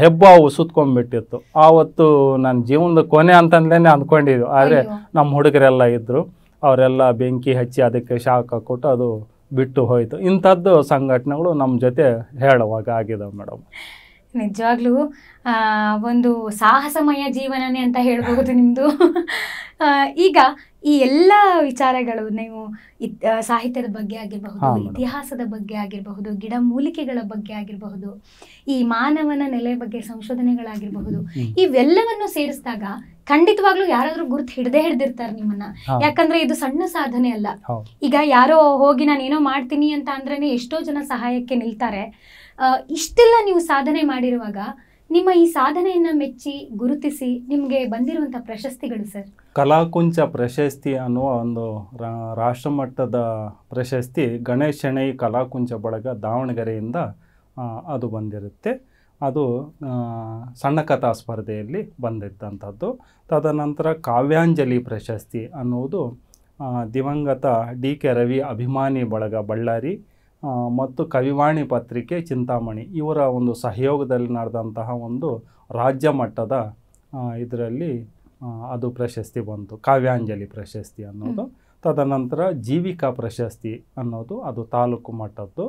ಹೆಬ್ಬಾವು ಸುತ್ಕೊಂಡ್ಬಿಟ್ಟಿತ್ತು ಆವತ್ತು ನನ್ನ ಜೀವನದ ಕೊನೆ ಅಂತಂದೇ ಅಂದ್ಕೊಂಡಿದ್ವಿ ಆದರೆ ನಮ್ಮ ಹುಡುಗರೆಲ್ಲ ಇದ್ದರು ಅವರೆಲ್ಲ ಬೆಂಕಿ ಹಚ್ಚಿ ಅದಕ್ಕೆ ಶಾಖ ಕೊಟ್ಟು ಅದು ಬಿಟ್ಟು ಹೋಯಿತು ಇಂಥದ್ದು ಸಂಘಟನೆಗಳು ನಮ್ಮ ಜೊತೆ ಹೇಳುವಾಗ ಆಗಿದೆ ಮೇಡಮ್ ನಿಜವಾಗ್ಲೂ ಒಂದು ಸಾಹಸಮಯ ಜೀವನನೇ ಅಂತ ಹೇಳಬಹುದು ನಿಮ್ಮದು ಈಗ ಈ ಎಲ್ಲ ವಿಚಾರಗಳು ನೀವು ಸಾಹಿತ್ಯದ ಬಗ್ಗೆ ಆಗಿರಬಹುದು ಇತಿಹಾಸದ ಬಗ್ಗೆ ಆಗಿರಬಹುದು ಗಿಡ ಮೂಲಿಕೆಗಳ ಬಗ್ಗೆ ಆಗಿರಬಹುದು ಈ ಮಾನವನ ನೆಲೆ ಬಗ್ಗೆ ಸಂಶೋಧನೆಗಳಾಗಿರಬಹುದು ಇವೆಲ್ಲವನ್ನು ಸೇರಿಸಿದಾಗ ಖಂಡಿತವಾಗ್ಲೂ ಯಾರಾದ್ರೂ ಗುರುತ್ ಹಿಡ್ದೇ ಹಿಡ್ದಿರ್ತಾರೆ ನಿಮ್ಮನ್ನ ಯಾಕಂದ್ರೆ ಇದು ಸಣ್ಣ ಸಾಧನೆ ಅಲ್ಲ ಈಗ ಯಾರೋ ಹೋಗಿ ನಾನು ಏನೋ ಮಾಡ್ತೀನಿ ಅಂತ ಅಂದ್ರೆ ಎಷ್ಟೋ ಜನ ಸಹಾಯಕ್ಕೆ ನಿಲ್ತಾರೆ ಇಷ್ಟೆಲ್ಲ ನೀವು ಸಾಧನೆ ಮಾಡಿರುವಾಗ ನಿಮ್ಮ ಈ ಸಾಧನೆಯನ್ನ ಮೆಚ್ಚಿ ಗುರುತಿಸಿ ನಿಮಗೆ ಬಂದಿರುವಂಥ ಪ್ರಶಸ್ತಿಗಳು ಸರ್ ಕಲಾಕುಂಚ ಪ್ರಶಸ್ತಿ ಅನ್ನುವ ಒಂದು ರಾಷ್ಟ್ರಮಟ್ಟದ ಪ್ರಶಸ್ತಿ ಗಣೇಶ ಶೆಣೈ ಕಲಾಕುಂಚ ಬಳಗ ದಾವಣಗೆರೆಯಿಂದ ಅದು ಬಂದಿರುತ್ತೆ ಅದು ಸಣ್ಣ ಕಥಾ ಸ್ಪರ್ಧೆಯಲ್ಲಿ ಬಂದಿದ್ದಂಥದ್ದು ತದನಂತರ ಕಾವ್ಯಾಂಜಲಿ ಪ್ರಶಸ್ತಿ ಅನ್ನುವುದು ದಿವಂಗತ ಡಿ ಕೆ ರವಿ ಅಭಿಮಾನಿ ಬಳಗ ಬಳ್ಳಾರಿ ಮತ್ತು ಕವಿವಾಣಿ ಪತ್ರಿಕೆ ಚಿಂತಾಮಣಿ ಇವರ ಒಂದು ಸಹಯೋಗದಲ್ಲಿ ನಡೆದಂತಹ ಒಂದು ರಾಜ್ಯ ಮಟ್ಟದ ಇದರಲ್ಲಿ ಅದು ಪ್ರಶಸ್ತಿ ಬಂತು ಕಾವ್ಯಾಂಜಲಿ ಪ್ರಶಸ್ತಿ ಅನ್ನೋದು ತದನಂತರ ಜೀವಿಕಾ ಪ್ರಶಸ್ತಿ ಅನ್ನೋದು ಅದು ತಾಲೂಕು ಮಟ್ಟದ್ದು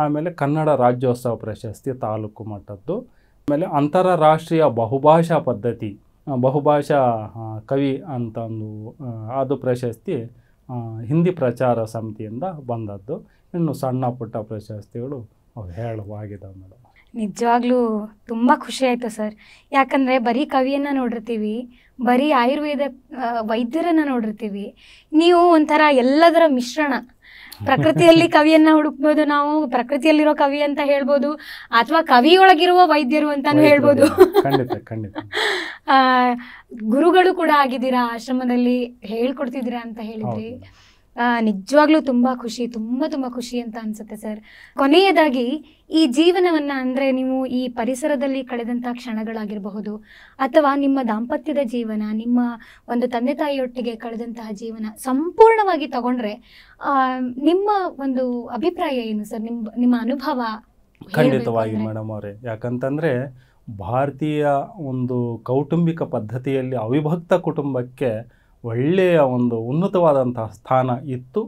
ಆಮೇಲೆ ಕನ್ನಡ ರಾಜ್ಯೋತ್ಸವ ಪ್ರಶಸ್ತಿ ತಾಲೂಕು ಮಟ್ಟದ್ದು ಆಮೇಲೆ ಅಂತಾರಾಷ್ಟ್ರೀಯ ಬಹುಭಾಷಾ ಪದ್ಧತಿ ಬಹುಭಾಷಾ ಕವಿ ಅಂತಂದು ಅದು ಪ್ರಶಸ್ತಿ ಹಿಂದಿ ಪ್ರಚಾರ ಸಮಿತಿಯಿಂದ ಬಂದದ್ದು ಇನ್ನು ಸಣ್ಣ ಪುಟ್ಟ ಪ್ರಶಸ್ತಿಗಳು ಅವ್ರು ಮೇಡಮ್ ನಿಜವಾಗ್ಲೂ ತುಂಬ ಖುಷಿ ಆಯಿತು ಸರ್ ಯಾಕಂದರೆ ಬರೀ ಕವಿಯನ್ನು ನೋಡಿರ್ತೀವಿ ಬರೀ ಆಯುರ್ವೇದ ವೈದ್ಯರನ್ನು ನೋಡಿರ್ತೀವಿ ನೀವು ಒಂಥರ ಎಲ್ಲದರ ಮಿಶ್ರಣ ಪ್ರಕೃತಿಯಲ್ಲಿ ಕವಿಯನ್ನ ಹುಡುಕ್ಬೋದು ನಾವು ಪ್ರಕೃತಿಯಲ್ಲಿರೋ ಕವಿ ಅಂತ ಹೇಳ್ಬೋದು ಅಥವಾ ಕವಿಯೊಳಗಿರುವ ವೈದ್ಯರು ಅಂತಾನು ಹೇಳ್ಬೋದು ಗುರುಗಳು ಕೂಡ ಆಗಿದ್ದೀರಾ ಆಶ್ರಮದಲ್ಲಿ ಹೇಳ್ಕೊಡ್ತಿದ್ದೀರಾ ಅಂತ ಹೇಳಿದ್ರಿ ನಿಜವಾಗ್ಲೂ ತುಂಬಾ ಖುಷಿ ತುಂಬಾ ತುಂಬಾ ಖುಷಿ ಅಂತ ಅನ್ಸುತ್ತೆ ಸರ್ ಕೊನೆಯದಾಗಿ ಈ ಜೀವನವನ್ನ ಅಂದ್ರೆ ನೀವು ಈ ಪರಿಸರದಲ್ಲಿ ಕಳೆದಂತಹ ಕ್ಷಣಗಳಾಗಿರಬಹುದು ಅಥವಾ ನಿಮ್ಮ ದಾಂಪತ್ಯದ ಜೀವನ ನಿಮ್ಮ ಒಂದು ತಂದೆ ತಾಯಿಯೊಟ್ಟಿಗೆ ಕಳೆದಂತಹ ಜೀವನ ಸಂಪೂರ್ಣವಾಗಿ ತಗೊಂಡ್ರೆ ನಿಮ್ಮ ಒಂದು ಅಭಿಪ್ರಾಯ ಏನು ಸರ್ ನಿಮ್ ನಿಮ್ಮ ಅನುಭವ ಖಂಡಿತವಾಗಿ ಮೇಡಮ್ ಅವರೇ ಯಾಕಂತಂದ್ರೆ ಭಾರತೀಯ ಒಂದು ಕೌಟುಂಬಿಕ ಪದ್ಧತಿಯಲ್ಲಿ ಅವಿಭಕ್ತ ಕುಟುಂಬಕ್ಕೆ ಒಳ್ಳೆಯ ಒಂದು ಉನ್ನತವಾದಂತಹ ಸ್ಥಾನ ಇತ್ತು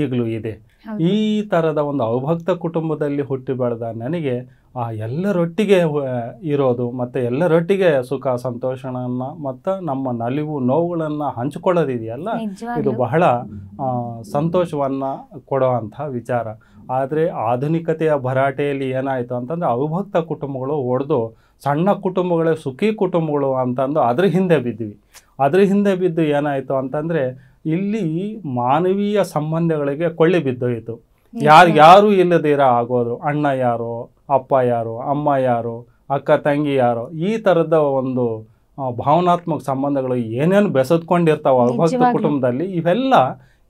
ಈಗಲೂ ಇದೆ ಈ ಥರದ ಒಂದು ಅವಭಕ್ತ ಕುಟುಂಬದಲ್ಲಿ ಹುಟ್ಟಿ ಬೆಳೆದ ನನಗೆ ಆ ಎಲ್ಲರೊಟ್ಟಿಗೆ ಇರೋದು ಮತ್ತು ಎಲ್ಲರೊಟ್ಟಿಗೆ ಸುಖ ಸಂತೋಷಗಳನ್ನು ಮತ್ತು ನಮ್ಮ ನಲಿವು ನೋವುಗಳನ್ನು ಹಂಚಿಕೊಳ್ಳೋದಿದೆಯಲ್ಲ ಇದು ಬಹಳ ಸಂತೋಷವನ್ನು ಕೊಡುವಂಥ ವಿಚಾರ ಆದರೆ ಆಧುನಿಕತೆಯ ಭರಾಟೆಯಲ್ಲಿ ಏನಾಯಿತು ಅಂತಂದರೆ ಅವಿಭಕ್ತ ಕುಟುಂಬಗಳು ಒಡೆದು ಸಣ್ಣ ಕುಟುಂಬಗಳೇ ಸುಖಿ ಕುಟುಂಬಗಳು ಅಂತಂದು ಅದ್ರ ಹಿಂದೆ ಬಿದ್ವಿ ಅದ್ರ ಹಿಂದೆ ಬಿದ್ದು ಏನಾಯಿತು ಅಂತಂದರೆ ಇಲ್ಲಿ ಮಾನವೀಯ ಸಂಬಂಧಗಳಿಗೆ ಕೊಳ್ಳಿ ಬಿದ್ದೋಯಿತು ಯಾರು ಯಾರು ಇಲ್ಲದಿರ ಆಗೋದು ಅಣ್ಣ ಯಾರೋ ಅಪ್ಪ ಯಾರೋ ಅಮ್ಮ ಯಾರೋ ಅಕ್ಕ ತಂಗಿ ಯಾರೋ ಈ ಥರದ ಒಂದು ಭಾವನಾತ್ಮಕ ಸಂಬಂಧಗಳು ಏನೇನು ಬೆಸೆದ್ಕೊಂಡಿರ್ತಾವ ಭಕ್ತ ಕುಟುಂಬದಲ್ಲಿ ಇವೆಲ್ಲ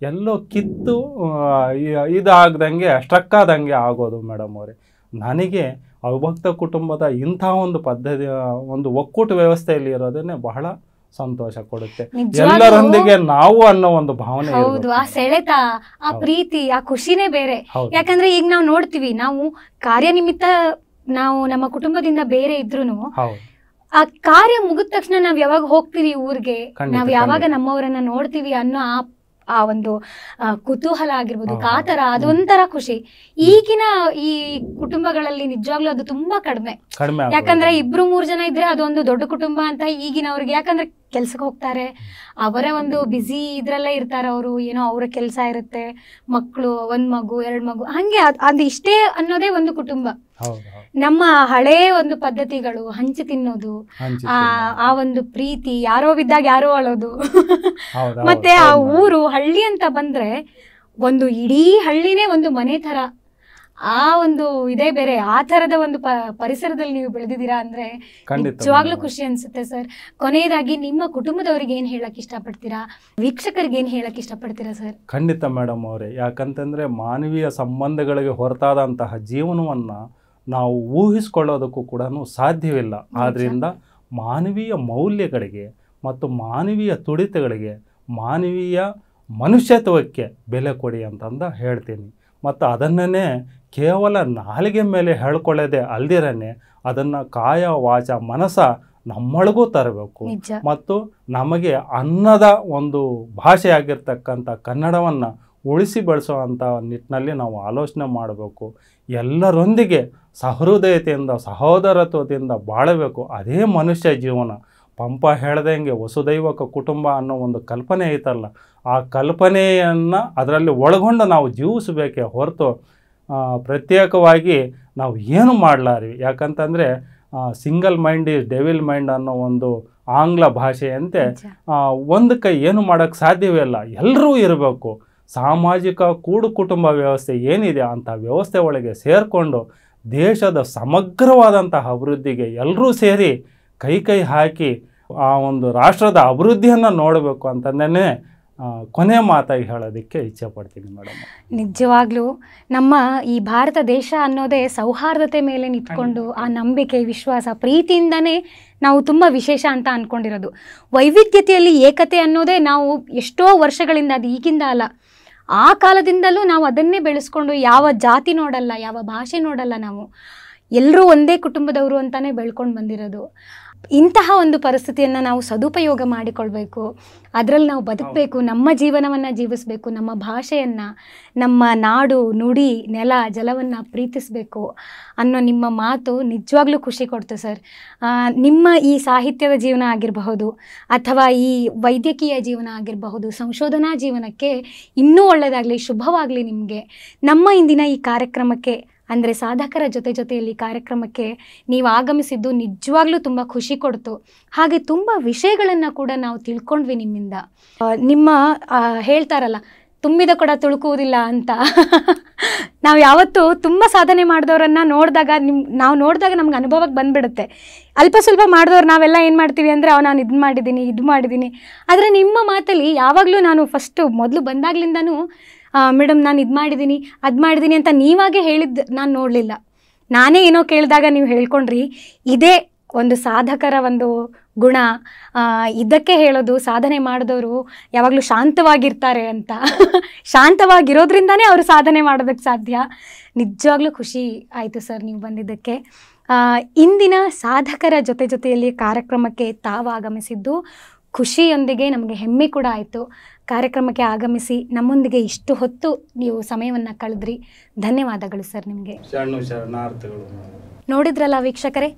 ಎಲ್ಲೋ ಕಿತ್ತು ಇದಾಗ್ದಂಗೆ ಆದಂಗೆ ಆಗೋದು ಮೇಡಮ್ ಅವರೇ ನನಗೆ ಅವಿಭಕ್ತ ಕುಟುಂಬದ ಇಂಥ ಒಂದು ಪದ್ಧತಿ ಒಂದು ಒಕ್ಕೂಟ ವ್ಯವಸ್ಥೆಯಲ್ಲಿ ಇರೋದನ್ನೇ ಬಹಳ ಸಂತೋಷ ಕೊಡುತ್ತೆ ಎಲ್ಲರೊಂದಿಗೆ ನಾವು ಅನ್ನೋ ಒಂದು ಭಾವನೆ ಹೌದು ಆ ಸೆಳೆತ ಆ ಪ್ರೀತಿ ಆ ಖುಷಿನೇ ಬೇರೆ ಯಾಕಂದ್ರೆ ಈಗ ನಾವು ನೋಡ್ತೀವಿ ನಾವು ಕಾರ್ಯನಿಮಿತ್ತ ನಾವು ನಮ್ಮ ಕುಟುಂಬದಿಂದ ಬೇರೆ ಇದ್ರು ಆ ಕಾರ್ಯ ಮುಗಿದ ತಕ್ಷಣ ನಾವ್ ಯಾವಾಗ ಹೋಗ್ತೀವಿ ಊರಿಗೆ ನಾವ್ ಯಾವಾಗ ನಮ್ಮವರನ್ನ ನೋಡ್ತೀವಿ ಅನ್ನೋ ಆ ಆ ಒಂದು ಕುತೂಹಲ ಆಗಿರ್ಬೋದು ಕಾತರ ಅದೊಂಥರ ಖುಷಿ ಈಗಿನ ಈ ಕುಟುಂಬಗಳಲ್ಲಿ ನಿಜವಾಗ್ಲೂ ಅದು ತುಂಬಾ ಕಡಿಮೆ ಯಾಕಂದ್ರೆ ಇಬ್ರು ಮೂರ್ ಜನ ಇದ್ರೆ ಅದೊಂದು ದೊಡ್ಡ ಕುಟುಂಬ ಅಂತ ಈಗಿನವ್ರಿಗೆ ಯಾಕಂದ್ರೆ ಕೆಲ್ಸಕ್ಕೆ ಹೋಗ್ತಾರೆ ಅವರ ಒಂದು ಬ್ಯುಸಿ ಇದ್ರಲ್ಲೇ ಇರ್ತಾರೆ ಅವರು ಏನೋ ಅವರ ಕೆಲಸ ಇರುತ್ತೆ ಮಕ್ಕಳು ಒಂದ್ ಮಗು ಎರಡ್ ಮಗು ಹಂಗೆ ಅದು ಇಷ್ಟೇ ಅನ್ನೋದೇ ಒಂದು ಕುಟುಂಬ ನಮ್ಮ ಹಳೇ ಒಂದು ಪದ್ಧತಿಗಳು ಹಂಚಿ ತಿನ್ನೋದು ಆ ಒಂದು ಪ್ರೀತಿ ಯಾರೋ ಬಿದ್ದಾಗ ಯಾರೋ ಅಳೋದು ಮತ್ತೆ ಆ ಊರು ಹಳ್ಳಿ ಅಂತ ಬಂದ್ರೆ ಒಂದು ಇಡೀ ಹಳ್ಳಿನೇ ಒಂದು ಮನೆ ತರ ಆ ಒಂದು ಇದೇ ಬೇರೆ ಆ ತರದ ಒಂದು ಪರಿಸರದಲ್ಲಿ ನೀವು ಬೆಳೆದಿದ್ದೀರಾ ಅಂದ್ರೆ ನಿಜವಾಗ್ಲೂ ಖುಷಿ ಅನ್ಸುತ್ತೆ ಸರ್ ಕೊನೆಯದಾಗಿ ನಿಮ್ಮ ಕುಟುಂಬದವರಿಗೆ ಏನ್ ಹೇಳಕ್ ಇಷ್ಟಪಡ್ತೀರಾ ವೀಕ್ಷಕರಿಗೆ ಏನ್ ಹೇಳಕ್ ಇಷ್ಟಪಡ್ತೀರಾ ಸರ್ ಖಂಡಿತ ಮೇಡಮ್ ಅವರೇ ಯಾಕಂತಂದ್ರೆ ಮಾನವೀಯ ಸಂಬಂಧಗಳಿಗೆ ಹೊರತಾದಂತಹ ಜೀವನವನ್ನ ನಾವು ಊಹಿಸಿಕೊಳ್ಳೋದಕ್ಕೂ ಕೂಡ ಸಾಧ್ಯವಿಲ್ಲ ಆದ್ರಿಂದ ಮಾನವೀಯ ಮೌಲ್ಯಗಳಿಗೆ ಮತ್ತು ಮಾನವೀಯ ತುಡಿತಗಳಿಗೆ ಮಾನವೀಯ ಮನುಷ್ಯತ್ವಕ್ಕೆ ಬೆಲೆ ಕೊಡಿ ಅಂತಂದ ಹೇಳ್ತೀನಿ ಮತ್ತು ಅದನ್ನೇ ಕೇವಲ ನಾಲಿಗೆ ಮೇಲೆ ಹೇಳ್ಕೊಳ್ಳೋದೇ ಅಲ್ದಿರೇ ಅದನ್ನು ಕಾಯ ವಾಚ ಮನಸ ನಮ್ಮೊಳಗೂ ತರಬೇಕು ಮತ್ತು ನಮಗೆ ಅನ್ನದ ಒಂದು ಭಾಷೆಯಾಗಿರ್ತಕ್ಕಂಥ ಕನ್ನಡವನ್ನು ಉಳಿಸಿ ಬೆಳೆಸುವಂಥ ನಿಟ್ಟಿನಲ್ಲಿ ನಾವು ಆಲೋಚನೆ ಮಾಡಬೇಕು ಎಲ್ಲರೊಂದಿಗೆ ಸಹೃದಯತೆಯಿಂದ ಸಹೋದರತ್ವದಿಂದ ಬಾಳಬೇಕು ಅದೇ ಮನುಷ್ಯ ಜೀವನ ಪಂಪ ಹೇಳ್ದಂಗೆ ವಸುದೈವಕ ಕುಟುಂಬ ಅನ್ನೋ ಒಂದು ಕಲ್ಪನೆ ಐತಲ್ಲ ಆ ಕಲ್ಪನೆಯನ್ನು ಅದರಲ್ಲಿ ಒಳಗೊಂಡು ನಾವು ಜೀವಿಸಬೇಕೆ ಹೊರತು ಪ್ರತ್ಯೇಕವಾಗಿ ನಾವು ಏನು ಮಾಡಲಾರಿ ಯಾಕಂತಂದರೆ single mind is devil mind ಅನ್ನೋ ಒಂದು ಆಂಗ್ಲ ಭಾಷೆಯಂತೆ ಒಂದು ಕೈ ಏನು ಮಾಡೋಕ್ಕೆ ಸಾಧ್ಯವೇ ಇಲ್ಲ ಎಲ್ಲರೂ ಇರಬೇಕು ಸಾಮಾಜಿಕ ಕೂಡು ಕುಟುಂಬ ವ್ಯವಸ್ಥೆ ಏನಿದೆ ಅಂಥ ವ್ಯವಸ್ಥೆ ಒಳಗೆ ಸೇರಿಕೊಂಡು ದೇಶದ ಸಮಗ್ರವಾದಂತಹ ಅಭಿವೃದ್ಧಿಗೆ ಎಲ್ಲರೂ ಸೇರಿ ಕೈ ಕೈ ಹಾಕಿ ಆ ಒಂದು ರಾಷ್ಟ್ರದ ಅಭಿವೃದ್ಧಿಯನ್ನು ನೋಡಬೇಕು ಅಂತಂದೇ ಕೊನೆ ಮಾತಾಗಿ ಹೇಳೋದಕ್ಕೆ ಇಚ್ಛೆ ಪಡ್ತೀನಿ ಮೇಡಮ್ ನಿಜವಾಗ್ಲೂ ನಮ್ಮ ಈ ಭಾರತ ದೇಶ ಅನ್ನೋದೇ ಸೌಹಾರ್ದತೆ ಮೇಲೆ ನಿಂತ್ಕೊಂಡು ಆ ನಂಬಿಕೆ ವಿಶ್ವಾಸ ಪ್ರೀತಿಯಿಂದನೇ ನಾವು ತುಂಬ ವಿಶೇಷ ಅಂತ ಅಂದ್ಕೊಂಡಿರೋದು ವೈವಿಧ್ಯತೆಯಲ್ಲಿ ಏಕತೆ ಅನ್ನೋದೇ ನಾವು ಎಷ್ಟೋ ವರ್ಷಗಳಿಂದ ಅದು ಈಗಿಂದ ಅಲ್ಲ ಆ ಕಾಲದಿಂದಲೂ ನಾವು ಅದನ್ನೇ ಬೆಳೆಸ್ಕೊಂಡು ಯಾವ ಜಾತಿ ನೋಡಲ್ಲ ಯಾವ ಭಾಷೆ ನೋಡಲ್ಲ ನಾವು ಎಲ್ಲರೂ ಒಂದೇ ಕುಟುಂಬದವರು ಅಂತಲೇ ಬೆಳ್ಕೊಂಡು ಬಂದಿರೋದು ಇಂತಹ ಒಂದು ಪರಿಸ್ಥಿತಿಯನ್ನು ನಾವು ಸದುಪಯೋಗ ಮಾಡಿಕೊಳ್ಬೇಕು ಅದರಲ್ಲಿ ನಾವು ಬದುಕಬೇಕು ನಮ್ಮ ಜೀವನವನ್ನು ಜೀವಿಸಬೇಕು ನಮ್ಮ ಭಾಷೆಯನ್ನು ನಮ್ಮ ನಾಡು ನುಡಿ ನೆಲ ಜಲವನ್ನು ಪ್ರೀತಿಸಬೇಕು ಅನ್ನೋ ನಿಮ್ಮ ಮಾತು ನಿಜವಾಗ್ಲೂ ಖುಷಿ ಕೊಡ್ತು ಸರ್ ನಿಮ್ಮ ಈ ಸಾಹಿತ್ಯದ ಜೀವನ ಆಗಿರಬಹುದು ಅಥವಾ ಈ ವೈದ್ಯಕೀಯ ಜೀವನ ಆಗಿರಬಹುದು ಸಂಶೋಧನಾ ಜೀವನಕ್ಕೆ ಇನ್ನೂ ಒಳ್ಳೆಯದಾಗಲಿ ಶುಭವಾಗಲಿ ನಿಮಗೆ ನಮ್ಮ ಇಂದಿನ ಈ ಕಾರ್ಯಕ್ರಮಕ್ಕೆ ಅಂದರೆ ಸಾಧಕರ ಜೊತೆ ಜೊತೆಯಲ್ಲಿ ಕಾರ್ಯಕ್ರಮಕ್ಕೆ ನೀವು ಆಗಮಿಸಿದ್ದು ನಿಜವಾಗ್ಲೂ ತುಂಬ ಖುಷಿ ಕೊಡ್ತು ಹಾಗೆ ತುಂಬ ವಿಷಯಗಳನ್ನು ಕೂಡ ನಾವು ತಿಳ್ಕೊಂಡ್ವಿ ನಿಮ್ಮಿಂದ ನಿಮ್ಮ ಹೇಳ್ತಾರಲ್ಲ ತುಂಬಿದ ಕೂಡ ತುಳುಕುವುದಿಲ್ಲ ಅಂತ ನಾವು ಯಾವತ್ತೂ ತುಂಬ ಸಾಧನೆ ಮಾಡಿದವರನ್ನ ನೋಡಿದಾಗ ನಿಮ್ ನಾವು ನೋಡಿದಾಗ ನಮ್ಗೆ ಅನುಭವಕ್ಕೆ ಬಂದ್ಬಿಡುತ್ತೆ ಅಲ್ಪ ಸ್ವಲ್ಪ ಮಾಡಿದವ್ರು ನಾವೆಲ್ಲ ಏನು ಮಾಡ್ತೀವಿ ಅಂದರೆ ಅವ್ ನಾನು ಇದು ಮಾಡಿದ್ದೀನಿ ಇದು ಮಾಡಿದ್ದೀನಿ ಆದರೆ ನಿಮ್ಮ ಮಾತಲ್ಲಿ ಯಾವಾಗಲೂ ನಾನು ಫಸ್ಟು ಮೊದಲು ಬಂದಾಗ್ಲಿಂದನೂ ಮೇಡಮ್ ನಾನು ಇದು ಮಾಡಿದ್ದೀನಿ ಅದು ಮಾಡಿದ್ದೀನಿ ಅಂತ ನೀವಾಗೆ ಹೇಳಿದ್ದು ನಾನು ನೋಡಲಿಲ್ಲ ನಾನೇ ಏನೋ ಕೇಳಿದಾಗ ನೀವು ಹೇಳ್ಕೊಂಡ್ರಿ ಇದೇ ಒಂದು ಸಾಧಕರ ಒಂದು ಗುಣ ಇದಕ್ಕೆ ಹೇಳೋದು ಸಾಧನೆ ಮಾಡಿದವರು ಯಾವಾಗಲೂ ಶಾಂತವಾಗಿರ್ತಾರೆ ಅಂತ ಶಾಂತವಾಗಿರೋದ್ರಿಂದನೇ ಅವರು ಸಾಧನೆ ಮಾಡೋದಕ್ಕೆ ಸಾಧ್ಯ ನಿಜವಾಗ್ಲೂ ಖುಷಿ ಆಯಿತು ಸರ್ ನೀವು ಬಂದಿದ್ದಕ್ಕೆ ಇಂದಿನ ಸಾಧಕರ ಜೊತೆ ಜೊತೆಯಲ್ಲಿ ಕಾರ್ಯಕ್ರಮಕ್ಕೆ ತಾವು ಆಗಮಿಸಿದ್ದು ಖುಷಿಯೊಂದಿಗೆ ನಮಗೆ ಹೆಮ್ಮೆ ಕೂಡ ಆಯಿತು ಕಾರ್ಯಕ್ರಮಕ್ಕೆ ಆಗಮಿಸಿ ನಮ್ಮೊಂದಿಗೆ ಇಷ್ಟು ಹೊತ್ತು ನೀವು ಸಮಯವನ್ನು ಕಳೆದ್ರಿ ಧನ್ಯವಾದಗಳು ಸರ್ ನಿಮಗೆ ನೋಡಿದ್ರಲ್ಲ ವೀಕ್ಷಕರೇ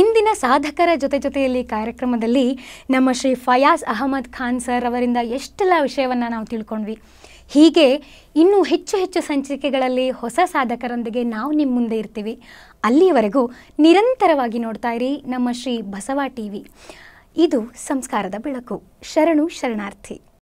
ಇಂದಿನ ಸಾಧಕರ ಜೊತೆ ಜೊತೆಯಲ್ಲಿ ಕಾರ್ಯಕ್ರಮದಲ್ಲಿ ನಮ್ಮ ಶ್ರೀ ಫಯಾಜ್ ಅಹಮದ್ ಖಾನ್ ಸರ್ ಅವರಿಂದ ಎಷ್ಟೆಲ್ಲ ವಿಷಯವನ್ನು ನಾವು ತಿಳ್ಕೊಂಡ್ವಿ ಹೀಗೆ ಇನ್ನೂ ಹೆಚ್ಚು ಹೆಚ್ಚು ಸಂಚಿಕೆಗಳಲ್ಲಿ ಹೊಸ ಸಾಧಕರೊಂದಿಗೆ ನಾವು ನಿಮ್ಮ ಮುಂದೆ ಇರ್ತೀವಿ ಅಲ್ಲಿಯವರೆಗೂ ನಿರಂತರವಾಗಿ ನೋಡ್ತಾ ಇರಿ ನಮ್ಮ ಶ್ರೀ ಬಸವ ಟಿ ವಿ ಇದು ಸಂಸ್ಕಾರದ ಬೆಳಕು ಶರಣು ಶರಣಾರ್ಥಿ